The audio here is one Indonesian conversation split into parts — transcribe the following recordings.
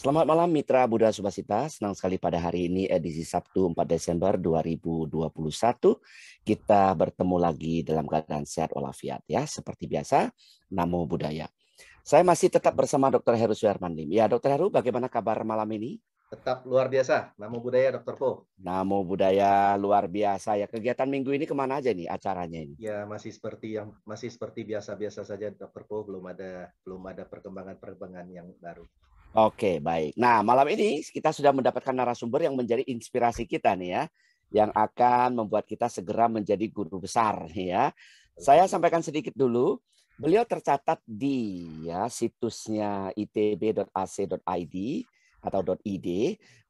Selamat malam Mitra Buddha Subasita, senang sekali pada hari ini edisi Sabtu 4 Desember 2021. Kita bertemu lagi dalam keadaan sehat walafiat ya, seperti biasa, Namo budaya. Saya masih tetap bersama Dr. Heru Lim. Ya Dr. Heru, bagaimana kabar malam ini? Tetap luar biasa, Namo budaya Dr. Po. Namo budaya luar biasa ya. Kegiatan minggu ini kemana aja nih acaranya ini? Ya masih seperti yang masih seperti biasa-biasa saja Dr. Po, belum ada belum ada perkembangan-perkembangan yang baru. Oke, baik. Nah, malam ini kita sudah mendapatkan narasumber yang menjadi inspirasi kita nih ya, yang akan membuat kita segera menjadi guru besar ya. Saya sampaikan sedikit dulu. Beliau tercatat di ya situsnya itb.ac.id atau .id.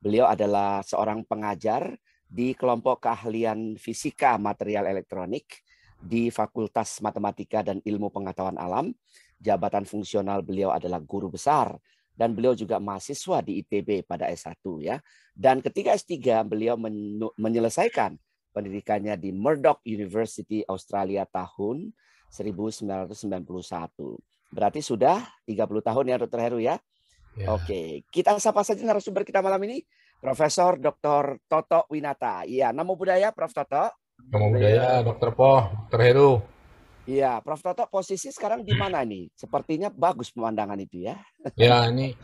Beliau adalah seorang pengajar di kelompok keahlian fisika material elektronik di Fakultas Matematika dan Ilmu Pengetahuan Alam. Jabatan fungsional beliau adalah guru besar dan beliau juga mahasiswa di ITB pada S1 ya. Dan ketika S3 beliau menyelesaikan pendidikannya di Murdoch University Australia tahun 1991. Berarti sudah 30 tahun ya Dr. Heru ya. Yeah. Oke, kita sapa saja narasumber kita malam ini Profesor Dr. Toto Winata. Iya, nama budaya Prof Toto. Nama budaya Dr. Po, Dr. Heru. Iya, Prof Toto posisi sekarang di mana nih? Sepertinya bagus pemandangan itu ya. Ya, ini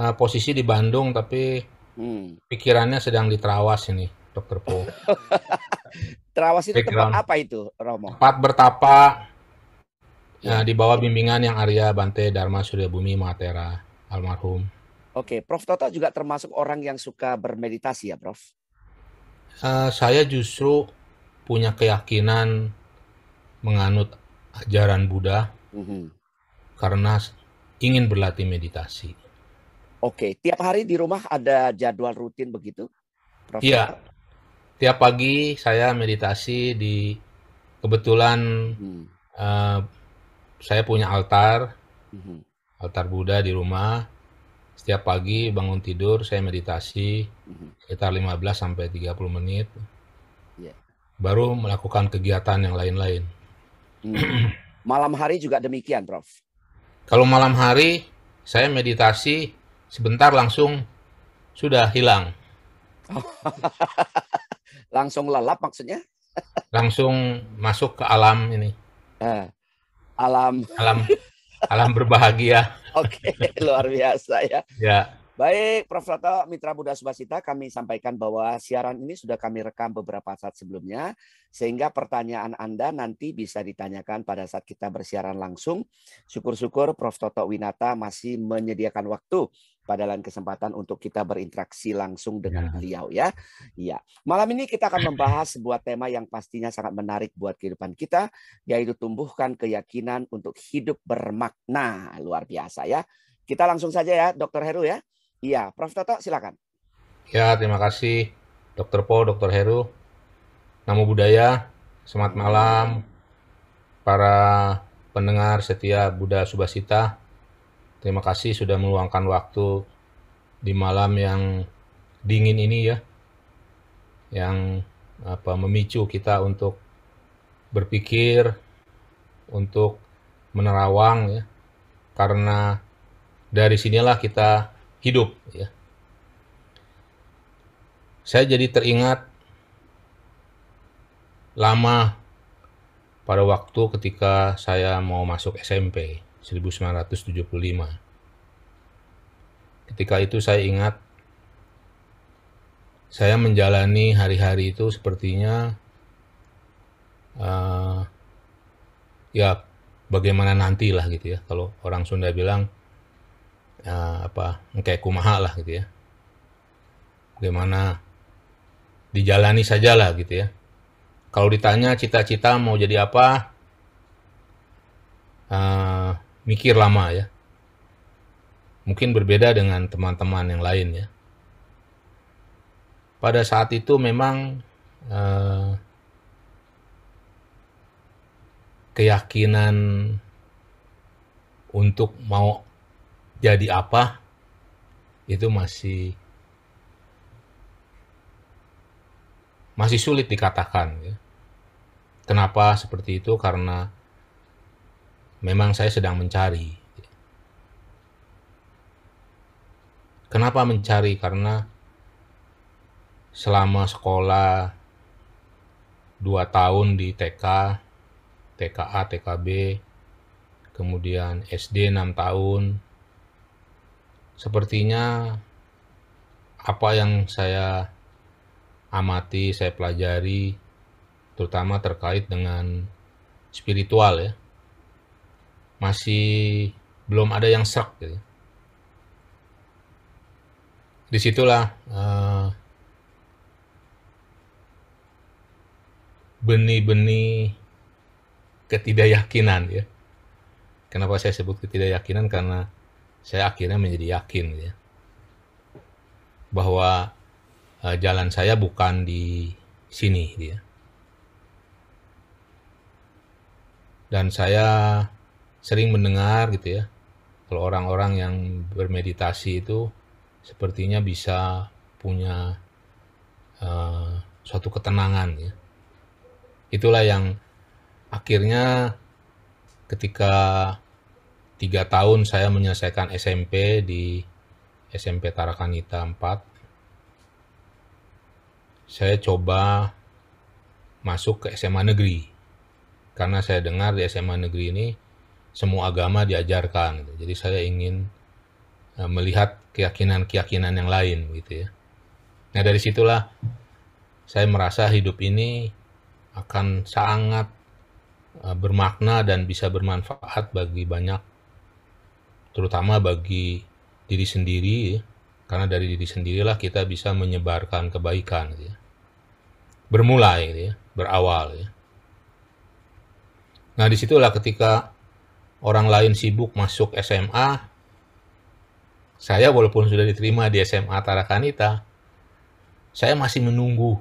uh, posisi di Bandung tapi hmm. pikirannya sedang di Trawas ini, Dokter Po. Trawas itu Background. tempat apa itu, Romo? Tempat bertapa ya. di bawah bimbingan yang Arya Bante Dharma Surya Bumi Matera almarhum. Oke, Prof Toto juga termasuk orang yang suka bermeditasi ya, Prof? Uh, saya justru punya keyakinan menganut ajaran Buddha mm-hmm. karena ingin berlatih meditasi. Oke, tiap hari di rumah ada jadwal rutin begitu? Iya, tiap pagi saya meditasi di kebetulan hmm. uh, saya punya altar, hmm. altar Buddha di rumah. Setiap pagi bangun tidur saya meditasi hmm. sekitar 15 sampai 30 menit. Iya. Baru melakukan kegiatan yang lain-lain. Hmm. Malam hari juga demikian, Prof. Kalau malam hari saya meditasi sebentar langsung sudah hilang. langsung lelap maksudnya? langsung masuk ke alam ini. Eh, alam alam alam berbahagia. Oke, okay, luar biasa ya. Ya. Baik, Prof. Toto, Mitra Buddha Subasita, kami sampaikan bahwa siaran ini sudah kami rekam beberapa saat sebelumnya, sehingga pertanyaan Anda nanti bisa ditanyakan pada saat kita bersiaran langsung. Syukur-syukur Prof. Toto Winata masih menyediakan waktu pada lain kesempatan untuk kita berinteraksi langsung dengan ya. beliau ya. Iya. Malam ini kita akan membahas sebuah tema yang pastinya sangat menarik buat kehidupan kita yaitu tumbuhkan keyakinan untuk hidup bermakna. Luar biasa ya. Kita langsung saja ya Dokter Heru ya. Iya, Prof. Toto silakan. Ya, terima kasih Dr. Po, Dr. Heru. Namo Buddhaya, selamat malam para pendengar setia Buddha Subasita. Terima kasih sudah meluangkan waktu di malam yang dingin ini ya. Yang apa memicu kita untuk berpikir, untuk menerawang ya. Karena dari sinilah kita hidup. Ya. Saya jadi teringat lama pada waktu ketika saya mau masuk SMP 1975. Ketika itu saya ingat saya menjalani hari-hari itu sepertinya uh, ya bagaimana nantilah gitu ya kalau orang Sunda bilang ya, apa kayak kumaha lah gitu ya bagaimana dijalani saja lah gitu ya kalau ditanya cita-cita mau jadi apa uh, mikir lama ya mungkin berbeda dengan teman-teman yang lain ya pada saat itu memang uh, keyakinan untuk mau jadi apa itu masih masih sulit dikatakan ya. Kenapa seperti itu? Karena memang saya sedang mencari. Kenapa mencari? Karena selama sekolah dua tahun di TK, TKA, TKB, kemudian SD 6 tahun, sepertinya apa yang saya amati, saya pelajari, terutama terkait dengan spiritual ya, masih belum ada yang serak. Gitu. Disitulah benih benih-benih ketidakyakinan ya. Kenapa saya sebut ketidakyakinan karena saya akhirnya menjadi yakin ya, bahwa e, jalan saya bukan di sini ya. Dan saya sering mendengar gitu ya, kalau orang-orang yang bermeditasi itu sepertinya bisa punya uh, suatu ketenangan ya. Itulah yang akhirnya ketika tiga tahun saya menyelesaikan SMP di SMP Tarakanita 4 saya coba masuk ke SMA negeri karena saya dengar di SMA negeri ini semua agama diajarkan gitu. jadi saya ingin e, melihat keyakinan-keyakinan yang lain gitu ya nah dari situlah saya merasa hidup ini akan sangat e, bermakna dan bisa bermanfaat bagi banyak terutama bagi diri sendiri ya. karena dari diri sendirilah kita bisa menyebarkan kebaikan gitu ya. bermulai gitu ya, berawal ya. nah disitulah ketika orang lain sibuk masuk SMA saya walaupun sudah diterima di SMA Tarakanita saya masih menunggu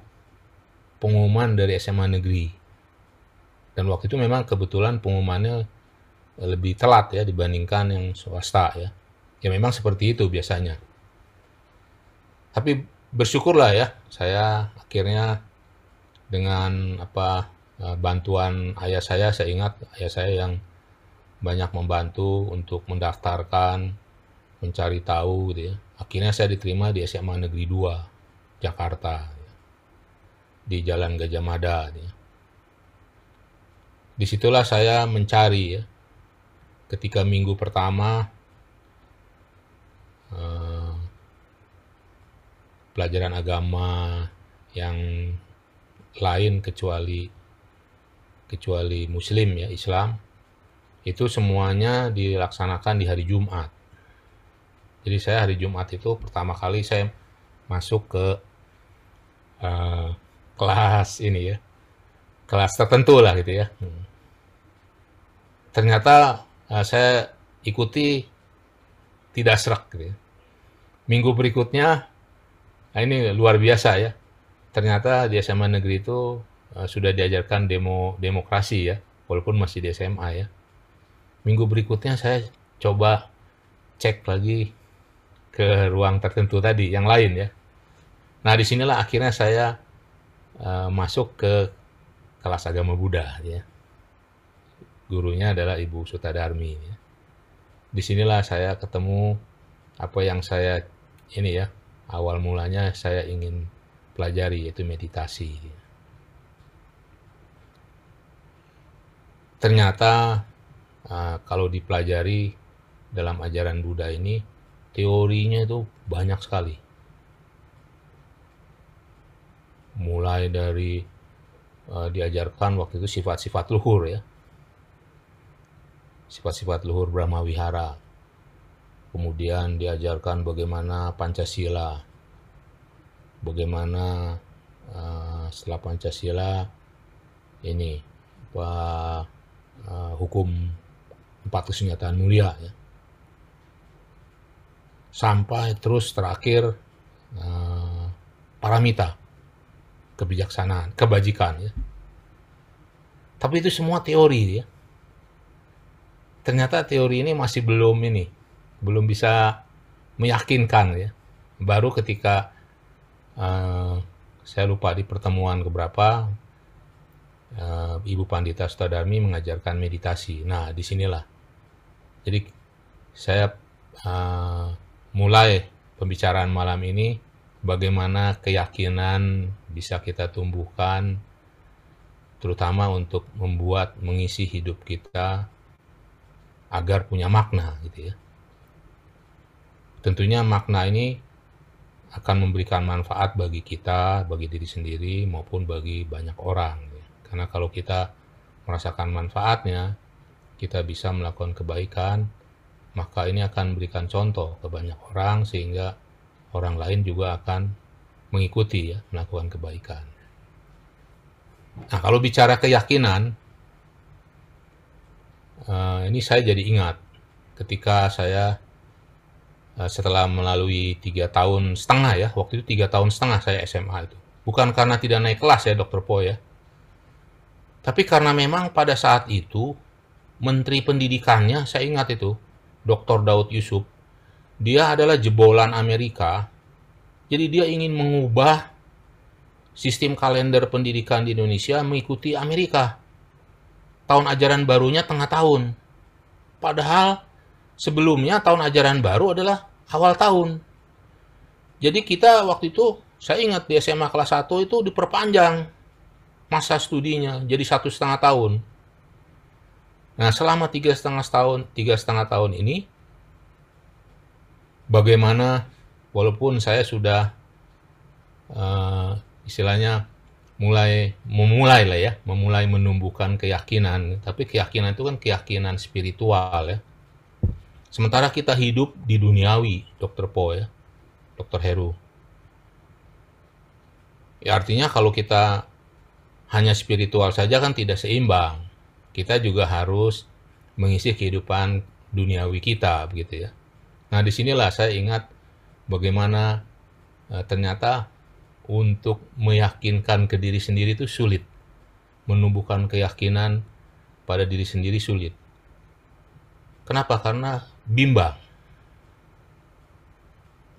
pengumuman dari SMA negeri dan waktu itu memang kebetulan pengumumannya lebih telat ya dibandingkan yang swasta ya. Ya memang seperti itu biasanya. Tapi bersyukurlah ya saya akhirnya dengan apa e, bantuan ayah saya saya ingat ayah saya yang banyak membantu untuk mendaftarkan mencari tahu gitu ya. Akhirnya saya diterima di SMA Negeri 2 Jakarta di Jalan Gajah Mada gitu ya. Disitulah saya mencari ya, ketika minggu pertama eh, pelajaran agama yang lain kecuali kecuali muslim ya Islam itu semuanya dilaksanakan di hari Jumat. Jadi saya hari Jumat itu pertama kali saya masuk ke uh, kelas ini ya, kelas tertentu lah gitu ya. Hmm. Ternyata uh, saya ikuti tidak serak gitu ya. Minggu berikutnya nah ini luar biasa ya. Ternyata di SMA negeri itu uh, sudah diajarkan demo demokrasi ya, walaupun masih di SMA ya. Minggu berikutnya saya coba cek lagi ke ruang tertentu tadi yang lain ya. Nah, disinilah akhirnya saya uh, masuk ke kelas agama Buddha ya gurunya adalah Ibu Sutadarmi. Ya. Disinilah saya ketemu apa yang saya ini ya awal mulanya saya ingin pelajari yaitu meditasi. Ternyata eh, kalau dipelajari dalam ajaran Buddha ini teorinya itu banyak sekali. Mulai dari eh, diajarkan waktu itu sifat-sifat luhur ya sifat-sifat luhur Brahma Wihara. Kemudian diajarkan bagaimana Pancasila, bagaimana uh, setelah Pancasila ini apa, uh, hukum empat kesenjataan mulia ya. sampai terus terakhir uh, paramita kebijaksanaan kebajikan ya tapi itu semua teori ya ternyata teori ini masih belum ini belum bisa meyakinkan ya baru ketika uh, saya lupa di pertemuan keberapa uh, Ibu Pandita sutadarmi mengajarkan meditasi nah disinilah jadi saya uh, mulai pembicaraan malam ini bagaimana keyakinan bisa kita tumbuhkan terutama untuk membuat mengisi hidup kita agar punya makna gitu ya. Tentunya makna ini akan memberikan manfaat bagi kita, bagi diri sendiri maupun bagi banyak orang. Gitu ya. Karena kalau kita merasakan manfaatnya, kita bisa melakukan kebaikan, maka ini akan memberikan contoh ke banyak orang sehingga orang lain juga akan mengikuti ya melakukan kebaikan. Nah, kalau bicara keyakinan, uh, ini saya jadi ingat ketika saya uh, setelah melalui tiga tahun setengah ya waktu itu tiga tahun setengah saya SMA itu bukan karena tidak naik kelas ya dokter Po ya tapi karena memang pada saat itu menteri pendidikannya saya ingat itu Dr. Daud Yusuf dia adalah jebolan Amerika jadi dia ingin mengubah sistem kalender pendidikan di Indonesia mengikuti Amerika tahun ajaran barunya tengah tahun. Padahal sebelumnya tahun ajaran baru adalah awal tahun. Jadi kita waktu itu saya ingat di SMA kelas 1 itu diperpanjang masa studinya jadi satu setengah tahun. Nah selama tiga setengah tahun tiga setengah tahun ini bagaimana walaupun saya sudah uh, istilahnya mulai memulai lah ya, memulai menumbuhkan keyakinan. Tapi keyakinan itu kan keyakinan spiritual ya. Sementara kita hidup di duniawi, Dokter Po ya, Dokter Heru. Ya artinya kalau kita hanya spiritual saja kan tidak seimbang. Kita juga harus mengisi kehidupan duniawi kita begitu ya. Nah disinilah saya ingat bagaimana eh, ternyata untuk meyakinkan ke diri sendiri itu sulit. Menumbuhkan keyakinan pada diri sendiri sulit. Kenapa? Karena bimbang.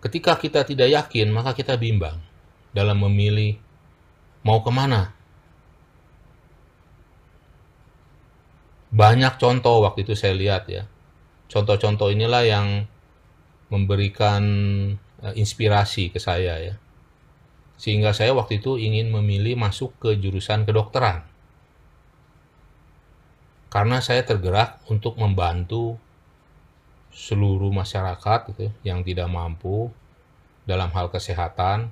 Ketika kita tidak yakin, maka kita bimbang dalam memilih mau kemana. Banyak contoh waktu itu saya lihat ya. Contoh-contoh inilah yang memberikan eh, inspirasi ke saya ya sehingga saya waktu itu ingin memilih masuk ke jurusan kedokteran. Karena saya tergerak untuk membantu seluruh masyarakat gitu, yang tidak mampu dalam hal kesehatan.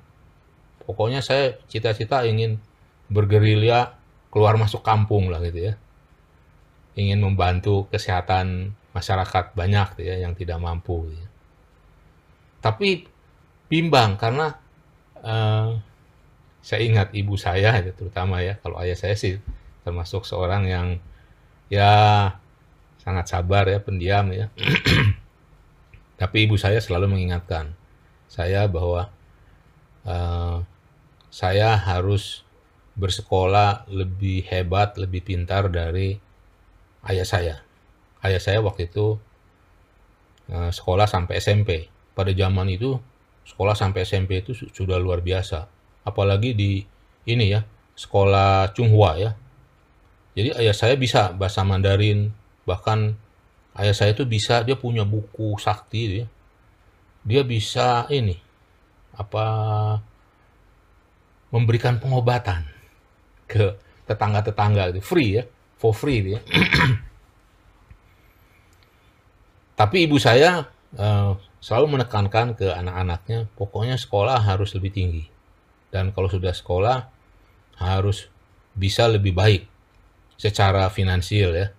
Pokoknya saya cita-cita ingin bergerilya keluar masuk kampung lah gitu ya. Ingin membantu kesehatan masyarakat banyak gitu ya yang tidak mampu. Gitu ya. Tapi bimbang karena Eh, saya ingat ibu saya ya, terutama ya kalau ayah saya sih termasuk seorang yang ya sangat sabar ya pendiam ya tapi ibu saya selalu mengingatkan saya bahwa uh, saya harus bersekolah lebih hebat lebih pintar dari ayah saya ayah saya waktu itu uh, sekolah sampai SMP pada zaman itu sekolah sampai SMP itu sudah luar biasa. Apalagi di ini ya, sekolah Chunghua ya. Jadi ayah saya bisa bahasa Mandarin, bahkan ayah saya itu bisa dia punya buku sakti dia. Ya. Dia bisa ini apa memberikan pengobatan ke tetangga-tetangga itu free ya, for free ya. Tapi ibu saya eh, selalu menekankan ke anak-anaknya, pokoknya sekolah harus lebih tinggi. Dan kalau sudah sekolah, harus bisa lebih baik secara finansial ya,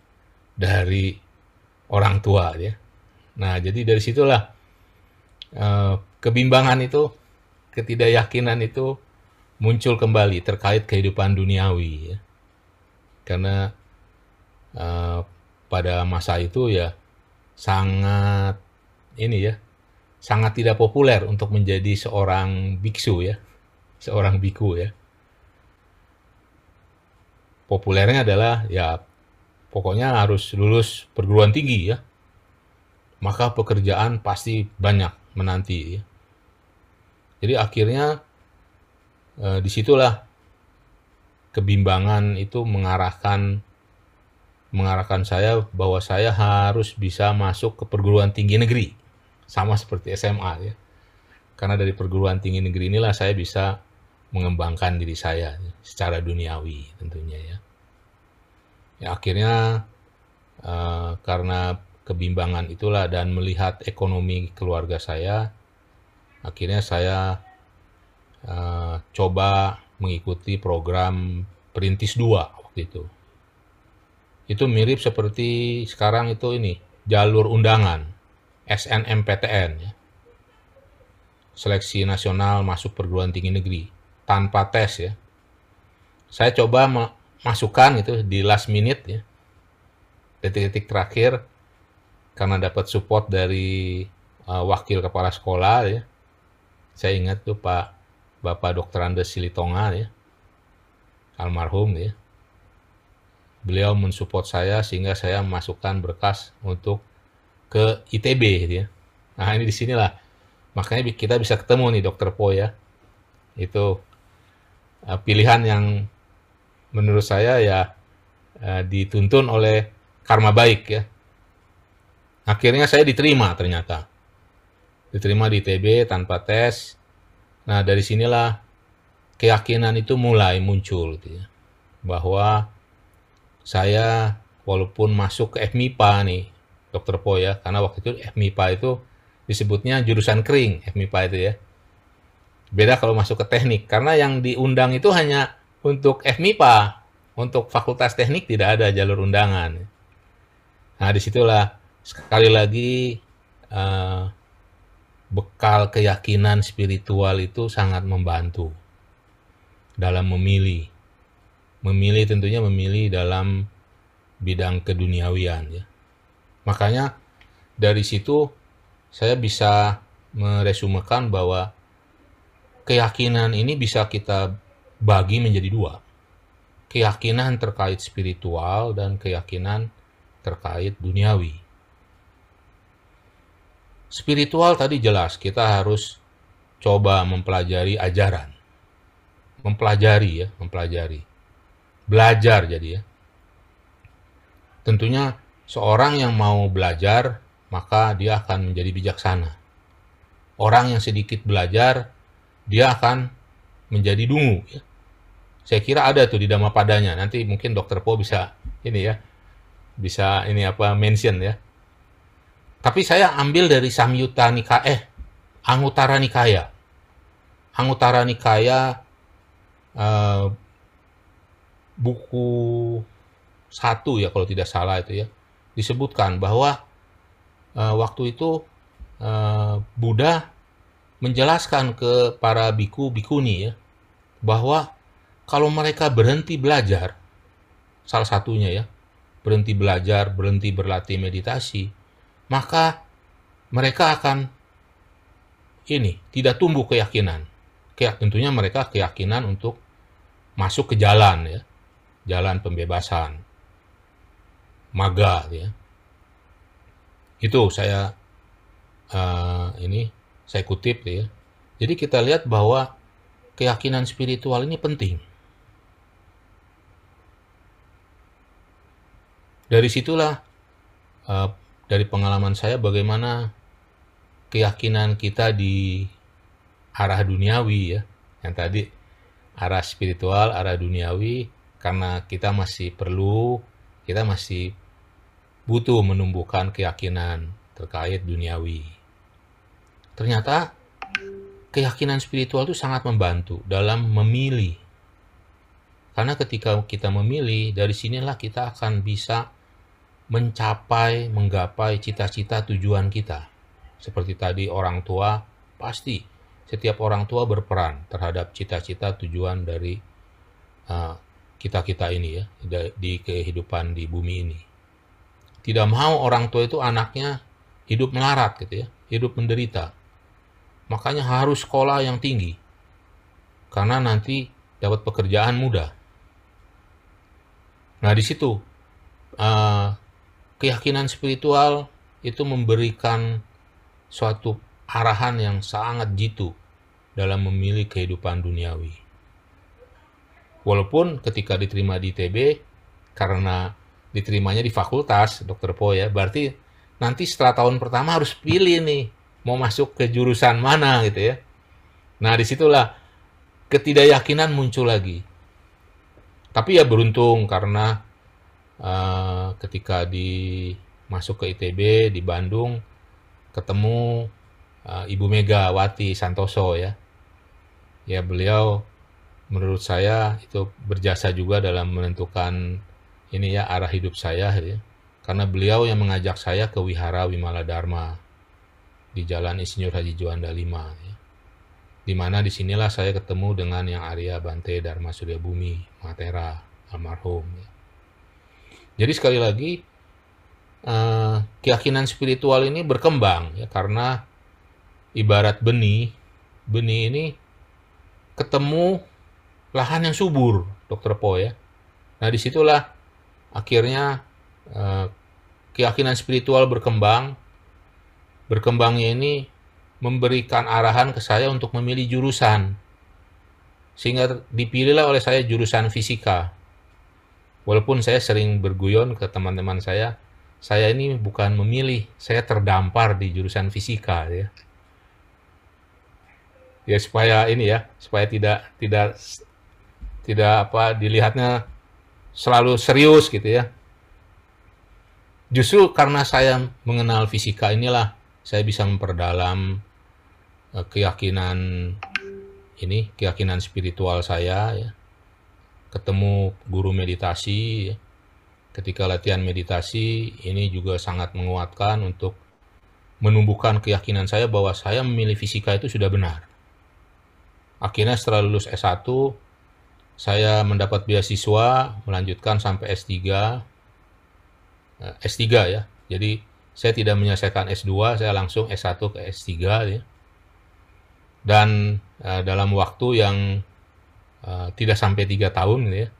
dari orang tua ya. Nah, jadi dari situlah eh, kebimbangan itu, ketidakyakinan itu muncul kembali terkait kehidupan duniawi ya. Karena eh, pada masa itu ya sangat ini ya sangat tidak populer untuk menjadi seorang biksu ya, seorang biku ya. Populernya adalah ya pokoknya harus lulus perguruan tinggi ya. Maka pekerjaan pasti banyak menanti ya. Jadi akhirnya eh, disitulah kebimbangan itu mengarahkan mengarahkan saya bahwa saya harus bisa masuk ke perguruan tinggi negeri sama seperti SMA ya. Karena dari perguruan tinggi negeri inilah saya bisa mengembangkan diri saya ya, secara duniawi tentunya ya. ya akhirnya uh, karena kebimbangan itulah dan melihat ekonomi keluarga saya, akhirnya saya uh, coba mengikuti program Perintis dua waktu itu. Itu mirip seperti sekarang itu ini, jalur undangan SNMPTN, ya. seleksi nasional masuk perguruan tinggi negeri tanpa tes ya. Saya coba masukkan gitu di last minute ya, detik-detik terakhir karena dapat support dari uh, wakil kepala sekolah ya. Saya ingat tuh Pak Bapak dokter Andes Silitonga ya, almarhum ya beliau mensupport saya sehingga saya memasukkan berkas untuk ke ITB gitu ya. Nah ini disinilah makanya kita bisa ketemu nih Dr. Po ya. Itu uh, pilihan yang menurut saya ya uh, dituntun oleh karma baik ya. Akhirnya saya diterima ternyata. Diterima di ITB tanpa tes. Nah dari sinilah keyakinan itu mulai muncul gitu ya. Bahwa saya walaupun masuk ke FMIPA nih, Dr. Po ya, karena waktu itu FMIPA itu disebutnya jurusan kering, FMIPA itu ya. Beda kalau masuk ke teknik, karena yang diundang itu hanya untuk FMIPA, untuk fakultas teknik tidak ada jalur undangan. Nah disitulah sekali lagi eh, bekal keyakinan spiritual itu sangat membantu dalam memilih. Memilih tentunya memilih dalam bidang keduniawian ya. Makanya dari situ saya bisa meresumekan bahwa keyakinan ini bisa kita bagi menjadi dua. Keyakinan terkait spiritual dan keyakinan terkait duniawi. Spiritual tadi jelas, kita harus coba mempelajari ajaran. Mempelajari ya, mempelajari. Belajar jadi ya. Tentunya Seorang yang mau belajar, maka dia akan menjadi bijaksana. Orang yang sedikit belajar, dia akan menjadi dungu. Ya. Saya kira ada tuh di dama Padanya. Nanti mungkin Dokter Po bisa ini ya, bisa ini apa mention ya. Tapi saya ambil dari Samyutta Nikaya, eh, Anguttara Nikaya. Anguttara Nikaya eh, buku satu ya kalau tidak salah itu ya disebutkan bahwa uh, waktu itu uh, Buddha menjelaskan ke para biku bikuni ya bahwa kalau mereka berhenti belajar salah satunya ya berhenti belajar berhenti berlatih meditasi maka mereka akan ini tidak tumbuh keyakinan Kayak tentunya mereka keyakinan untuk masuk ke jalan ya jalan pembebasan maga ya itu saya uh, ini saya kutip ya jadi kita lihat bahwa keyakinan spiritual ini penting dari situlah uh, dari pengalaman saya bagaimana keyakinan kita di arah duniawi ya yang tadi arah spiritual arah duniawi karena kita masih perlu kita masih butuh menumbuhkan keyakinan terkait duniawi. Ternyata keyakinan spiritual itu sangat membantu dalam memilih. Karena ketika kita memilih, dari sinilah kita akan bisa mencapai, menggapai cita-cita tujuan kita. Seperti tadi orang tua, pasti setiap orang tua berperan terhadap cita-cita tujuan dari uh, kita-kita uh, ini ya, di kehidupan di bumi ini. Tidak mau orang tua itu anaknya hidup melarat gitu ya, hidup menderita. Makanya harus sekolah yang tinggi. Karena nanti dapat pekerjaan mudah Nah, di situ eh, keyakinan spiritual itu memberikan suatu arahan yang sangat jitu dalam memilih kehidupan duniawi. Walaupun ketika diterima di TB karena diterimanya di fakultas, Dokter Po ya, berarti nanti setelah tahun pertama harus pilih nih mau masuk ke jurusan mana gitu ya. Nah disitulah ketidakyakinan muncul lagi. Tapi ya beruntung karena uh, ketika di masuk ke ITB di Bandung ketemu uh, Ibu Megawati Santoso ya. Ya beliau menurut saya itu berjasa juga dalam menentukan ini ya arah hidup saya ya. Karena beliau yang mengajak saya ke Wihara Wimala Dharma di Jalan Insinyur Haji Juanda 5 ya. Di mana disinilah saya ketemu dengan yang Arya Bante Dharma Surya Bumi, Matera, almarhum. Ya. Jadi sekali lagi eh, keyakinan spiritual ini berkembang ya karena ibarat benih, benih ini ketemu lahan yang subur, Dokter Po ya. Nah disitulah akhirnya eh, keyakinan spiritual berkembang. Berkembangnya ini memberikan arahan ke saya untuk memilih jurusan. Sehingga dipilihlah oleh saya jurusan fisika. Walaupun saya sering berguyon ke teman-teman saya, saya ini bukan memilih, saya terdampar di jurusan fisika ya. Ya supaya ini ya, supaya tidak tidak tidak apa dilihatnya selalu serius gitu ya. Justru karena saya mengenal fisika inilah saya bisa memperdalam eh, keyakinan ini, keyakinan spiritual saya ya. Ketemu guru meditasi ya. Ketika latihan meditasi ini juga sangat menguatkan untuk menumbuhkan keyakinan saya bahwa saya memilih fisika itu sudah benar. Akhirnya setelah lulus S1 saya mendapat beasiswa melanjutkan sampai S3 eh, S3 ya jadi saya tidak menyelesaikan S2 saya langsung S1 ke S3 ya. dan uh, dalam waktu yang uh, tidak sampai tiga tahun gitu ya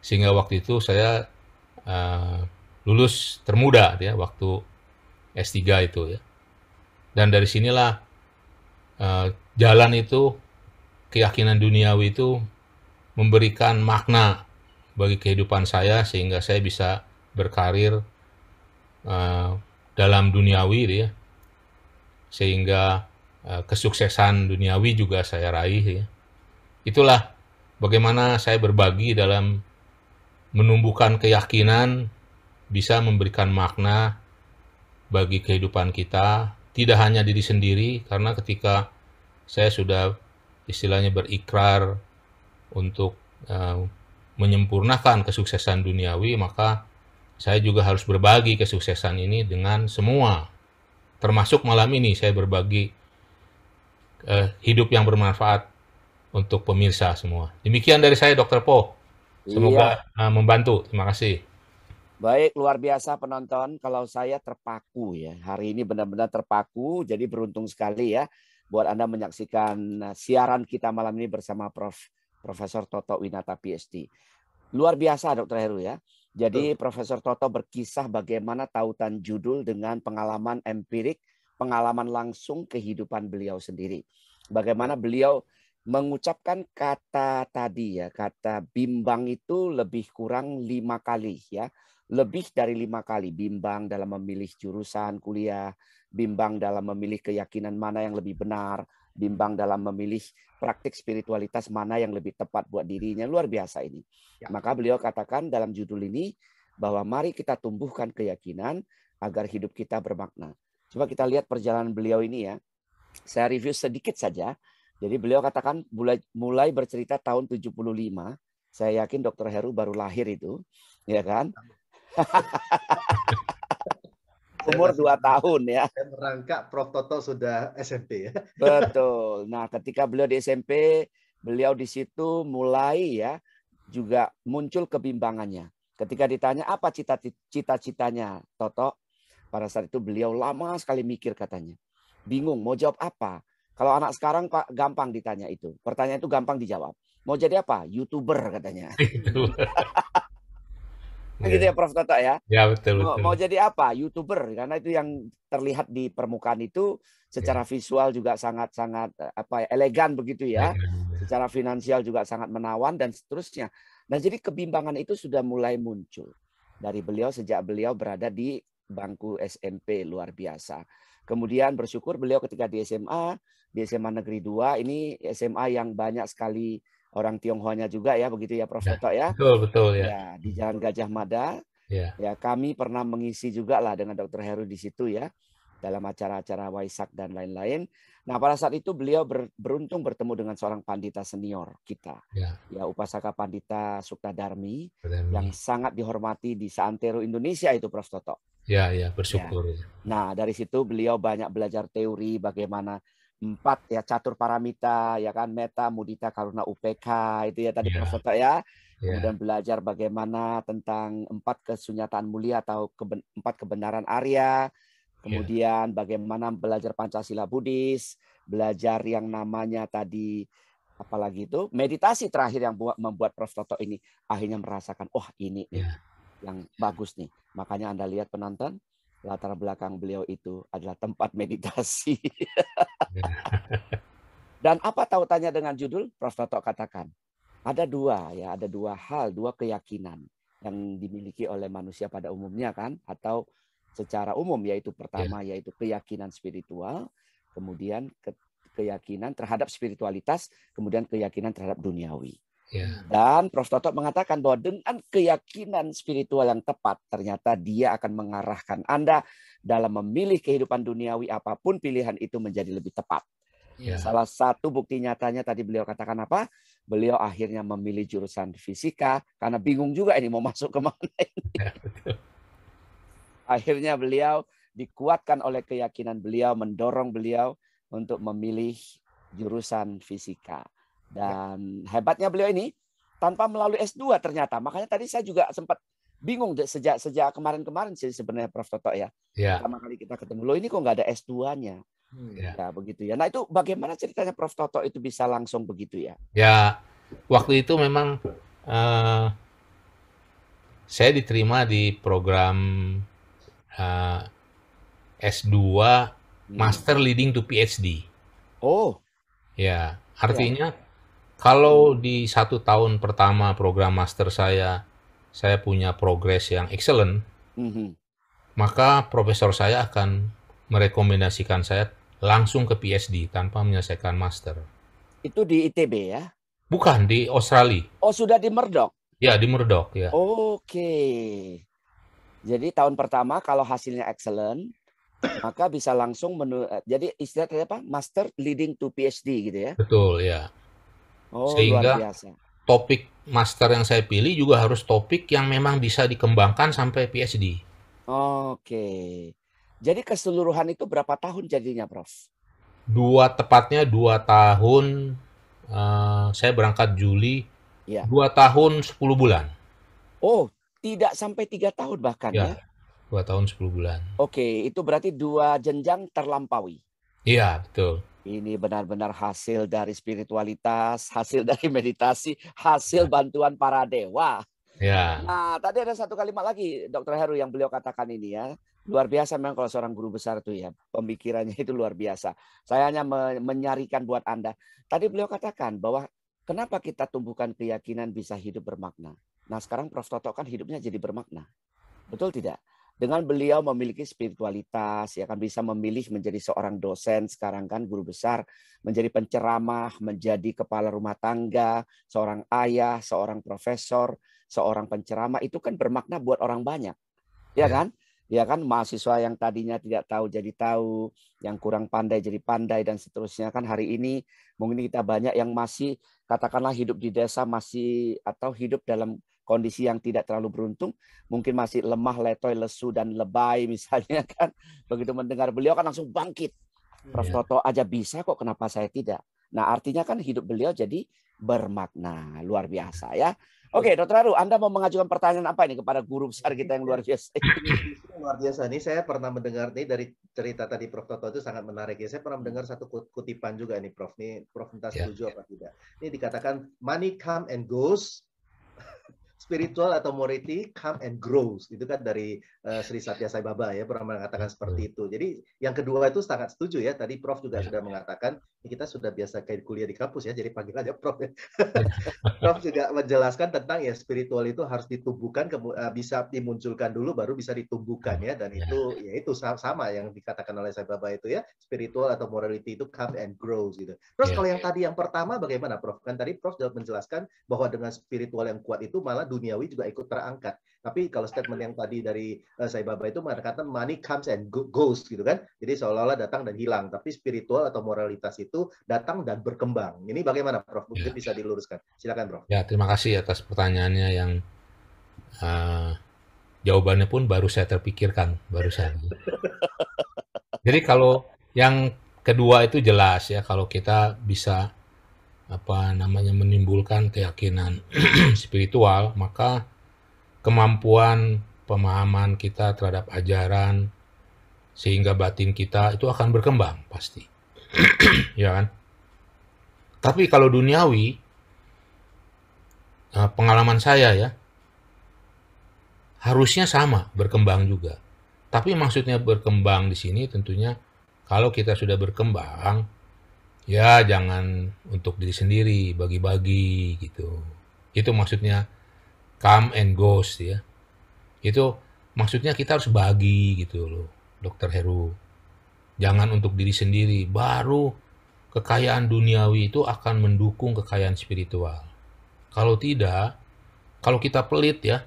sehingga waktu itu saya uh, lulus termuda gitu ya waktu S3 itu ya dan dari sinilah uh, jalan itu keyakinan duniawi itu memberikan makna bagi kehidupan saya sehingga saya bisa berkarir uh, dalam duniawi gitu ya. Sehingga uh, kesuksesan duniawi juga saya raih ya. Itulah bagaimana saya berbagi dalam menumbuhkan keyakinan bisa memberikan makna bagi kehidupan kita, tidak hanya diri sendiri, karena ketika saya sudah istilahnya berikrar untuk uh, menyempurnakan kesuksesan duniawi, maka saya juga harus berbagi kesuksesan ini dengan semua. Termasuk malam ini saya berbagi uh, hidup yang bermanfaat untuk pemirsa semua. Demikian dari saya Dr. Po. Semoga iya. uh, membantu. Terima kasih. Baik, luar biasa penonton. Kalau saya terpaku ya, hari ini benar-benar terpaku, jadi beruntung sekali ya buat Anda menyaksikan eh, siaran kita malam ini bersama Prof. Profesor Toto Winata PhD. Luar biasa Dokter Heru ya. Jadi Betul. Profesor Toto berkisah bagaimana tautan judul dengan pengalaman empirik, pengalaman langsung kehidupan beliau sendiri. Bagaimana beliau mengucapkan kata tadi ya, kata bimbang itu lebih kurang lima kali ya. Lebih dari lima kali bimbang dalam memilih jurusan kuliah, bimbang dalam memilih keyakinan mana yang lebih benar, bimbang dalam memilih praktik spiritualitas mana yang lebih tepat buat dirinya. Luar biasa ini. Ya. Maka beliau katakan dalam judul ini bahwa mari kita tumbuhkan keyakinan agar hidup kita bermakna. Coba kita lihat perjalanan beliau ini ya. Saya review sedikit saja. Jadi beliau katakan mulai, mulai bercerita tahun 75. Saya yakin Dr. Heru baru lahir itu, ya kan? umur dua tahun ya. Saya merangkak Prof Toto sudah SMP ya. Betul. Nah, ketika beliau di SMP, beliau di situ mulai ya juga muncul kebimbangannya. Ketika ditanya apa cita-citanya Toto, pada saat itu beliau lama sekali mikir katanya. Bingung mau jawab apa. Kalau anak sekarang Pak gampang ditanya itu. Pertanyaan itu gampang dijawab. Mau jadi apa? YouTuber katanya. Kan gitu ya Prof Toto ya. Ya betul betul. Mau, jadi apa? YouTuber karena itu yang terlihat di permukaan itu secara ya. visual juga sangat-sangat eh, apa ya, elegan begitu ya. Ya, ya. ya. Secara finansial juga sangat menawan dan seterusnya. Nah, jadi kebimbangan itu sudah mulai muncul dari beliau sejak beliau berada di bangku SMP luar biasa. Kemudian bersyukur beliau ketika di SMA, di SMA Negeri 2 ini SMA yang banyak sekali orang Tionghoanya juga ya begitu ya Prof ya, Toto ya. Betul betul ya. ya di Jalan Gajah Mada. Ya. ya kami pernah mengisi juga lah dengan Dr. Heru di situ ya dalam acara-acara Waisak dan lain-lain. Nah pada saat itu beliau ber, beruntung bertemu dengan seorang pandita senior kita, ya, ya Upasaka Pandita Darmi yang sangat dihormati di Santero Indonesia itu Prof Toto. Ya ya bersyukur. Ya. ya. Nah dari situ beliau banyak belajar teori bagaimana empat ya catur paramita ya kan meta mudita karuna upk itu ya tadi yeah. peserta ya yeah. kemudian belajar bagaimana tentang empat kesunyatan mulia atau keben empat kebenaran Arya iya. kemudian yeah. bagaimana belajar pancasila Buddhis belajar yang namanya tadi apalagi itu meditasi terakhir yang buat membuat Prof Toto ini akhirnya merasakan oh ini yeah. nih iya. yang bagus nih makanya anda lihat penonton latar belakang beliau itu adalah tempat meditasi. Dan apa tautannya dengan judul? Prof. Toto katakan, ada dua ya, ada dua hal, dua keyakinan yang dimiliki oleh manusia pada umumnya kan, atau secara umum yaitu pertama yeah. yaitu keyakinan spiritual, kemudian keyakinan terhadap spiritualitas, kemudian keyakinan terhadap duniawi. Ya. Dan Prof. Toto mengatakan bahwa dengan keyakinan spiritual yang tepat, ternyata dia akan mengarahkan Anda dalam memilih kehidupan duniawi apapun pilihan itu menjadi lebih tepat. Ya. Salah satu bukti nyatanya tadi beliau katakan apa? Beliau akhirnya memilih jurusan fisika karena bingung juga ini mau masuk ke mana ini. Ya, akhirnya beliau dikuatkan oleh keyakinan beliau, mendorong beliau untuk memilih jurusan fisika. Ya. Dan hebatnya beliau ini tanpa melalui S2 ternyata. Makanya tadi saya juga sempat bingung sejak sejak kemarin-kemarin sih sebenarnya Prof Toto ya. ya. Pertama kali kita ketemu lo ini kok nggak ada S2-nya. Hmm. Ya. ya begitu ya. Nah itu bagaimana ceritanya Prof Toto itu bisa langsung begitu ya? Ya waktu itu memang uh, saya diterima di program uh, eh, S2 hmm. Master Leading to PhD. Oh. Ya artinya ya kalau di satu tahun pertama program master saya, saya punya progres yang excellent, mm -hmm. maka profesor saya akan merekomendasikan saya langsung ke PhD tanpa menyelesaikan master. Itu di ITB ya? Bukan, di Australia. Oh, sudah di Murdoch? Ya, di Murdoch ya. Oke. Okay. Jadi tahun pertama kalau hasilnya excellent, maka bisa langsung menu eh, jadi istilahnya apa master leading to PhD gitu ya betul ya Oh, Sehingga topik master yang saya pilih juga harus topik yang memang bisa dikembangkan sampai PhD. Oke. Jadi keseluruhan itu berapa tahun jadinya, Prof? Dua tepatnya dua tahun. Uh, saya berangkat Juli. Ya. Dua tahun sepuluh bulan. Oh, tidak sampai tiga tahun bahkan ya. ya? Dua tahun sepuluh bulan. Oke, itu berarti dua jenjang terlampaui. Iya, betul ini benar-benar hasil dari spiritualitas, hasil dari meditasi, hasil bantuan para dewa. Ya. Nah, tadi ada satu kalimat lagi, Dokter Heru yang beliau katakan ini ya, luar biasa memang kalau seorang guru besar tuh ya, pemikirannya itu luar biasa. Saya hanya me menyarikan buat anda. Tadi beliau katakan bahwa kenapa kita tumbuhkan keyakinan bisa hidup bermakna. Nah, sekarang Prof Toto kan hidupnya jadi bermakna, betul tidak? dengan beliau memiliki spiritualitas ya kan bisa memilih menjadi seorang dosen sekarang kan guru besar menjadi penceramah menjadi kepala rumah tangga seorang ayah seorang profesor seorang penceramah itu kan bermakna buat orang banyak ya, ya. kan ya kan mahasiswa yang tadinya tidak tahu jadi tahu yang kurang pandai jadi pandai dan seterusnya kan hari ini mungkin kita banyak yang masih katakanlah hidup di desa masih atau hidup dalam kondisi yang tidak terlalu beruntung, mungkin masih lemah, letoy, lesu, dan lebay misalnya kan. Begitu mendengar beliau kan langsung bangkit. Iya. Prof. Toto aja bisa kok, kenapa saya tidak? Nah artinya kan hidup beliau jadi bermakna, luar biasa ya. Oke, okay, Dokter Aru, Anda mau mengajukan pertanyaan apa ini kepada guru besar kita yang luar biasa? Luar biasa nih, saya pernah mendengar nih dari cerita tadi Prof Toto itu sangat menarik ya. Saya pernah mendengar satu kutipan juga nih, Prof. Nih, Prof entah iya. setuju yeah. apa tidak. Ini dikatakan money come and goes, spiritual atau morality come and grows. Itu kan dari uh, Sri Satya Sai Baba ya pernah mengatakan seperti itu. Jadi yang kedua itu sangat setuju ya. Tadi Prof juga ya. sudah mengatakan kita sudah biasa kayak kuliah di kampus ya. Jadi panggil aja Prof. Ya. Prof juga menjelaskan tentang ya spiritual itu harus ditumbuhkan eh, bisa dimunculkan dulu baru bisa ditumbuhkan ya dan ya. itu ya itu sama yang dikatakan oleh Sai Baba itu ya spiritual atau morality itu come and grows gitu. Terus ya. kalau yang tadi yang pertama bagaimana Prof? Kan tadi Prof sudah menjelaskan bahwa dengan spiritual yang kuat itu malah duniawi juga ikut terangkat. Tapi kalau statement yang tadi dari uh, eh, saya Baba itu mengatakan money comes and goes gitu kan. Jadi seolah-olah datang dan hilang, tapi spiritual atau moralitas itu datang dan berkembang. Ini bagaimana Prof? Mungkin ya. bisa diluruskan. Silakan Prof. Ya, terima kasih atas pertanyaannya yang uh, jawabannya pun baru saya terpikirkan baru saya. Jadi kalau yang kedua itu jelas ya kalau kita bisa apa namanya menimbulkan keyakinan spiritual, maka kemampuan pemahaman kita terhadap ajaran sehingga batin kita itu akan berkembang pasti. ya kan? Tapi kalau duniawi eh, pengalaman saya ya harusnya sama berkembang juga. Tapi maksudnya berkembang di sini tentunya kalau kita sudah berkembang ya jangan untuk diri sendiri, bagi-bagi gitu. Itu maksudnya come and goes ya. Itu maksudnya kita harus bagi gitu loh, Dokter Heru. Jangan untuk diri sendiri, baru kekayaan duniawi itu akan mendukung kekayaan spiritual. Kalau tidak, kalau kita pelit ya,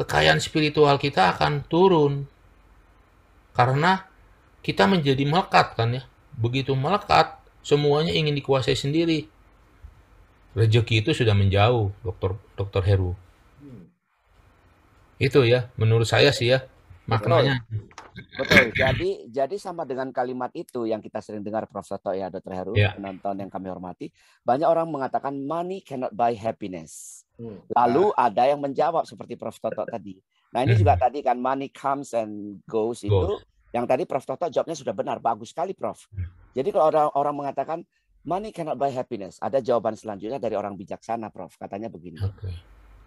kekayaan spiritual kita akan turun. Karena kita menjadi melekat kan ya. Begitu melekat, Semuanya ingin dikuasai sendiri. Rezeki itu sudah menjauh, Dokter Dokter Heru. Hmm. Itu ya, menurut saya sih ya maknanya. Betul. Betul. Jadi jadi sama dengan kalimat itu yang kita sering dengar Prof Soto ya Dokter Heru, ya. penonton yang kami hormati, banyak orang mengatakan money cannot buy happiness. Hmm. Lalu nah. ada yang menjawab seperti Prof Toto tadi. Nah, ini juga hmm. tadi kan money comes and goes itu yang tadi Prof Toto jawabnya sudah benar, bagus sekali Prof. Jadi kalau orang orang mengatakan money cannot buy happiness, ada jawaban selanjutnya dari orang bijaksana, Prof. Katanya begini. Okay.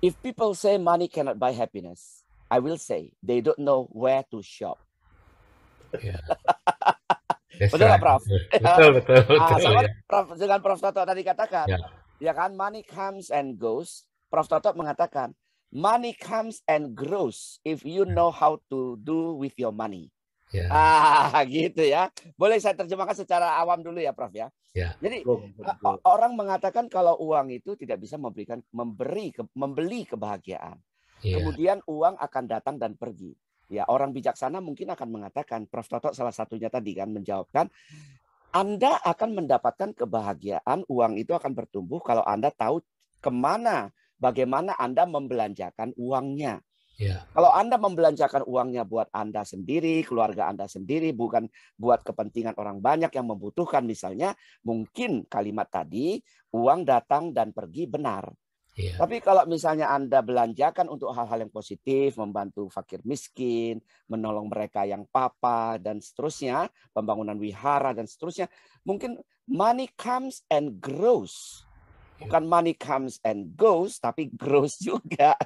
If people say money cannot buy happiness, I will say they don't know where to shop. Yeah. betul right. Prof? Betul, betul, betul. Nah, sama yeah. Prof, dengan Prof Toto tadi katakan, yeah. ya kan, money comes and goes. Prof Toto mengatakan, money comes and grows if you know how to do with your money. Ya. Ah, gitu ya. Boleh saya terjemahkan secara awam dulu ya, Prof ya. ya. Jadi orang mengatakan kalau uang itu tidak bisa memberikan memberi ke, membeli kebahagiaan. Ya. Kemudian uang akan datang dan pergi. Ya, orang bijaksana mungkin akan mengatakan Prof Toto salah satunya tadi kan menjawabkan Anda akan mendapatkan kebahagiaan, uang itu akan bertumbuh kalau Anda tahu kemana, bagaimana Anda membelanjakan uangnya. Ya. Kalau Anda membelanjakan uangnya buat Anda sendiri, keluarga Anda sendiri, bukan buat kepentingan orang banyak yang membutuhkan misalnya, mungkin kalimat tadi, uang datang dan pergi benar. Yeah. Tapi kalau misalnya Anda belanjakan untuk hal-hal yang positif, membantu fakir miskin, menolong mereka yang papa, dan seterusnya, pembangunan wihara, dan seterusnya, mungkin money comes and grows. Bukan money comes and goes, tapi grows juga.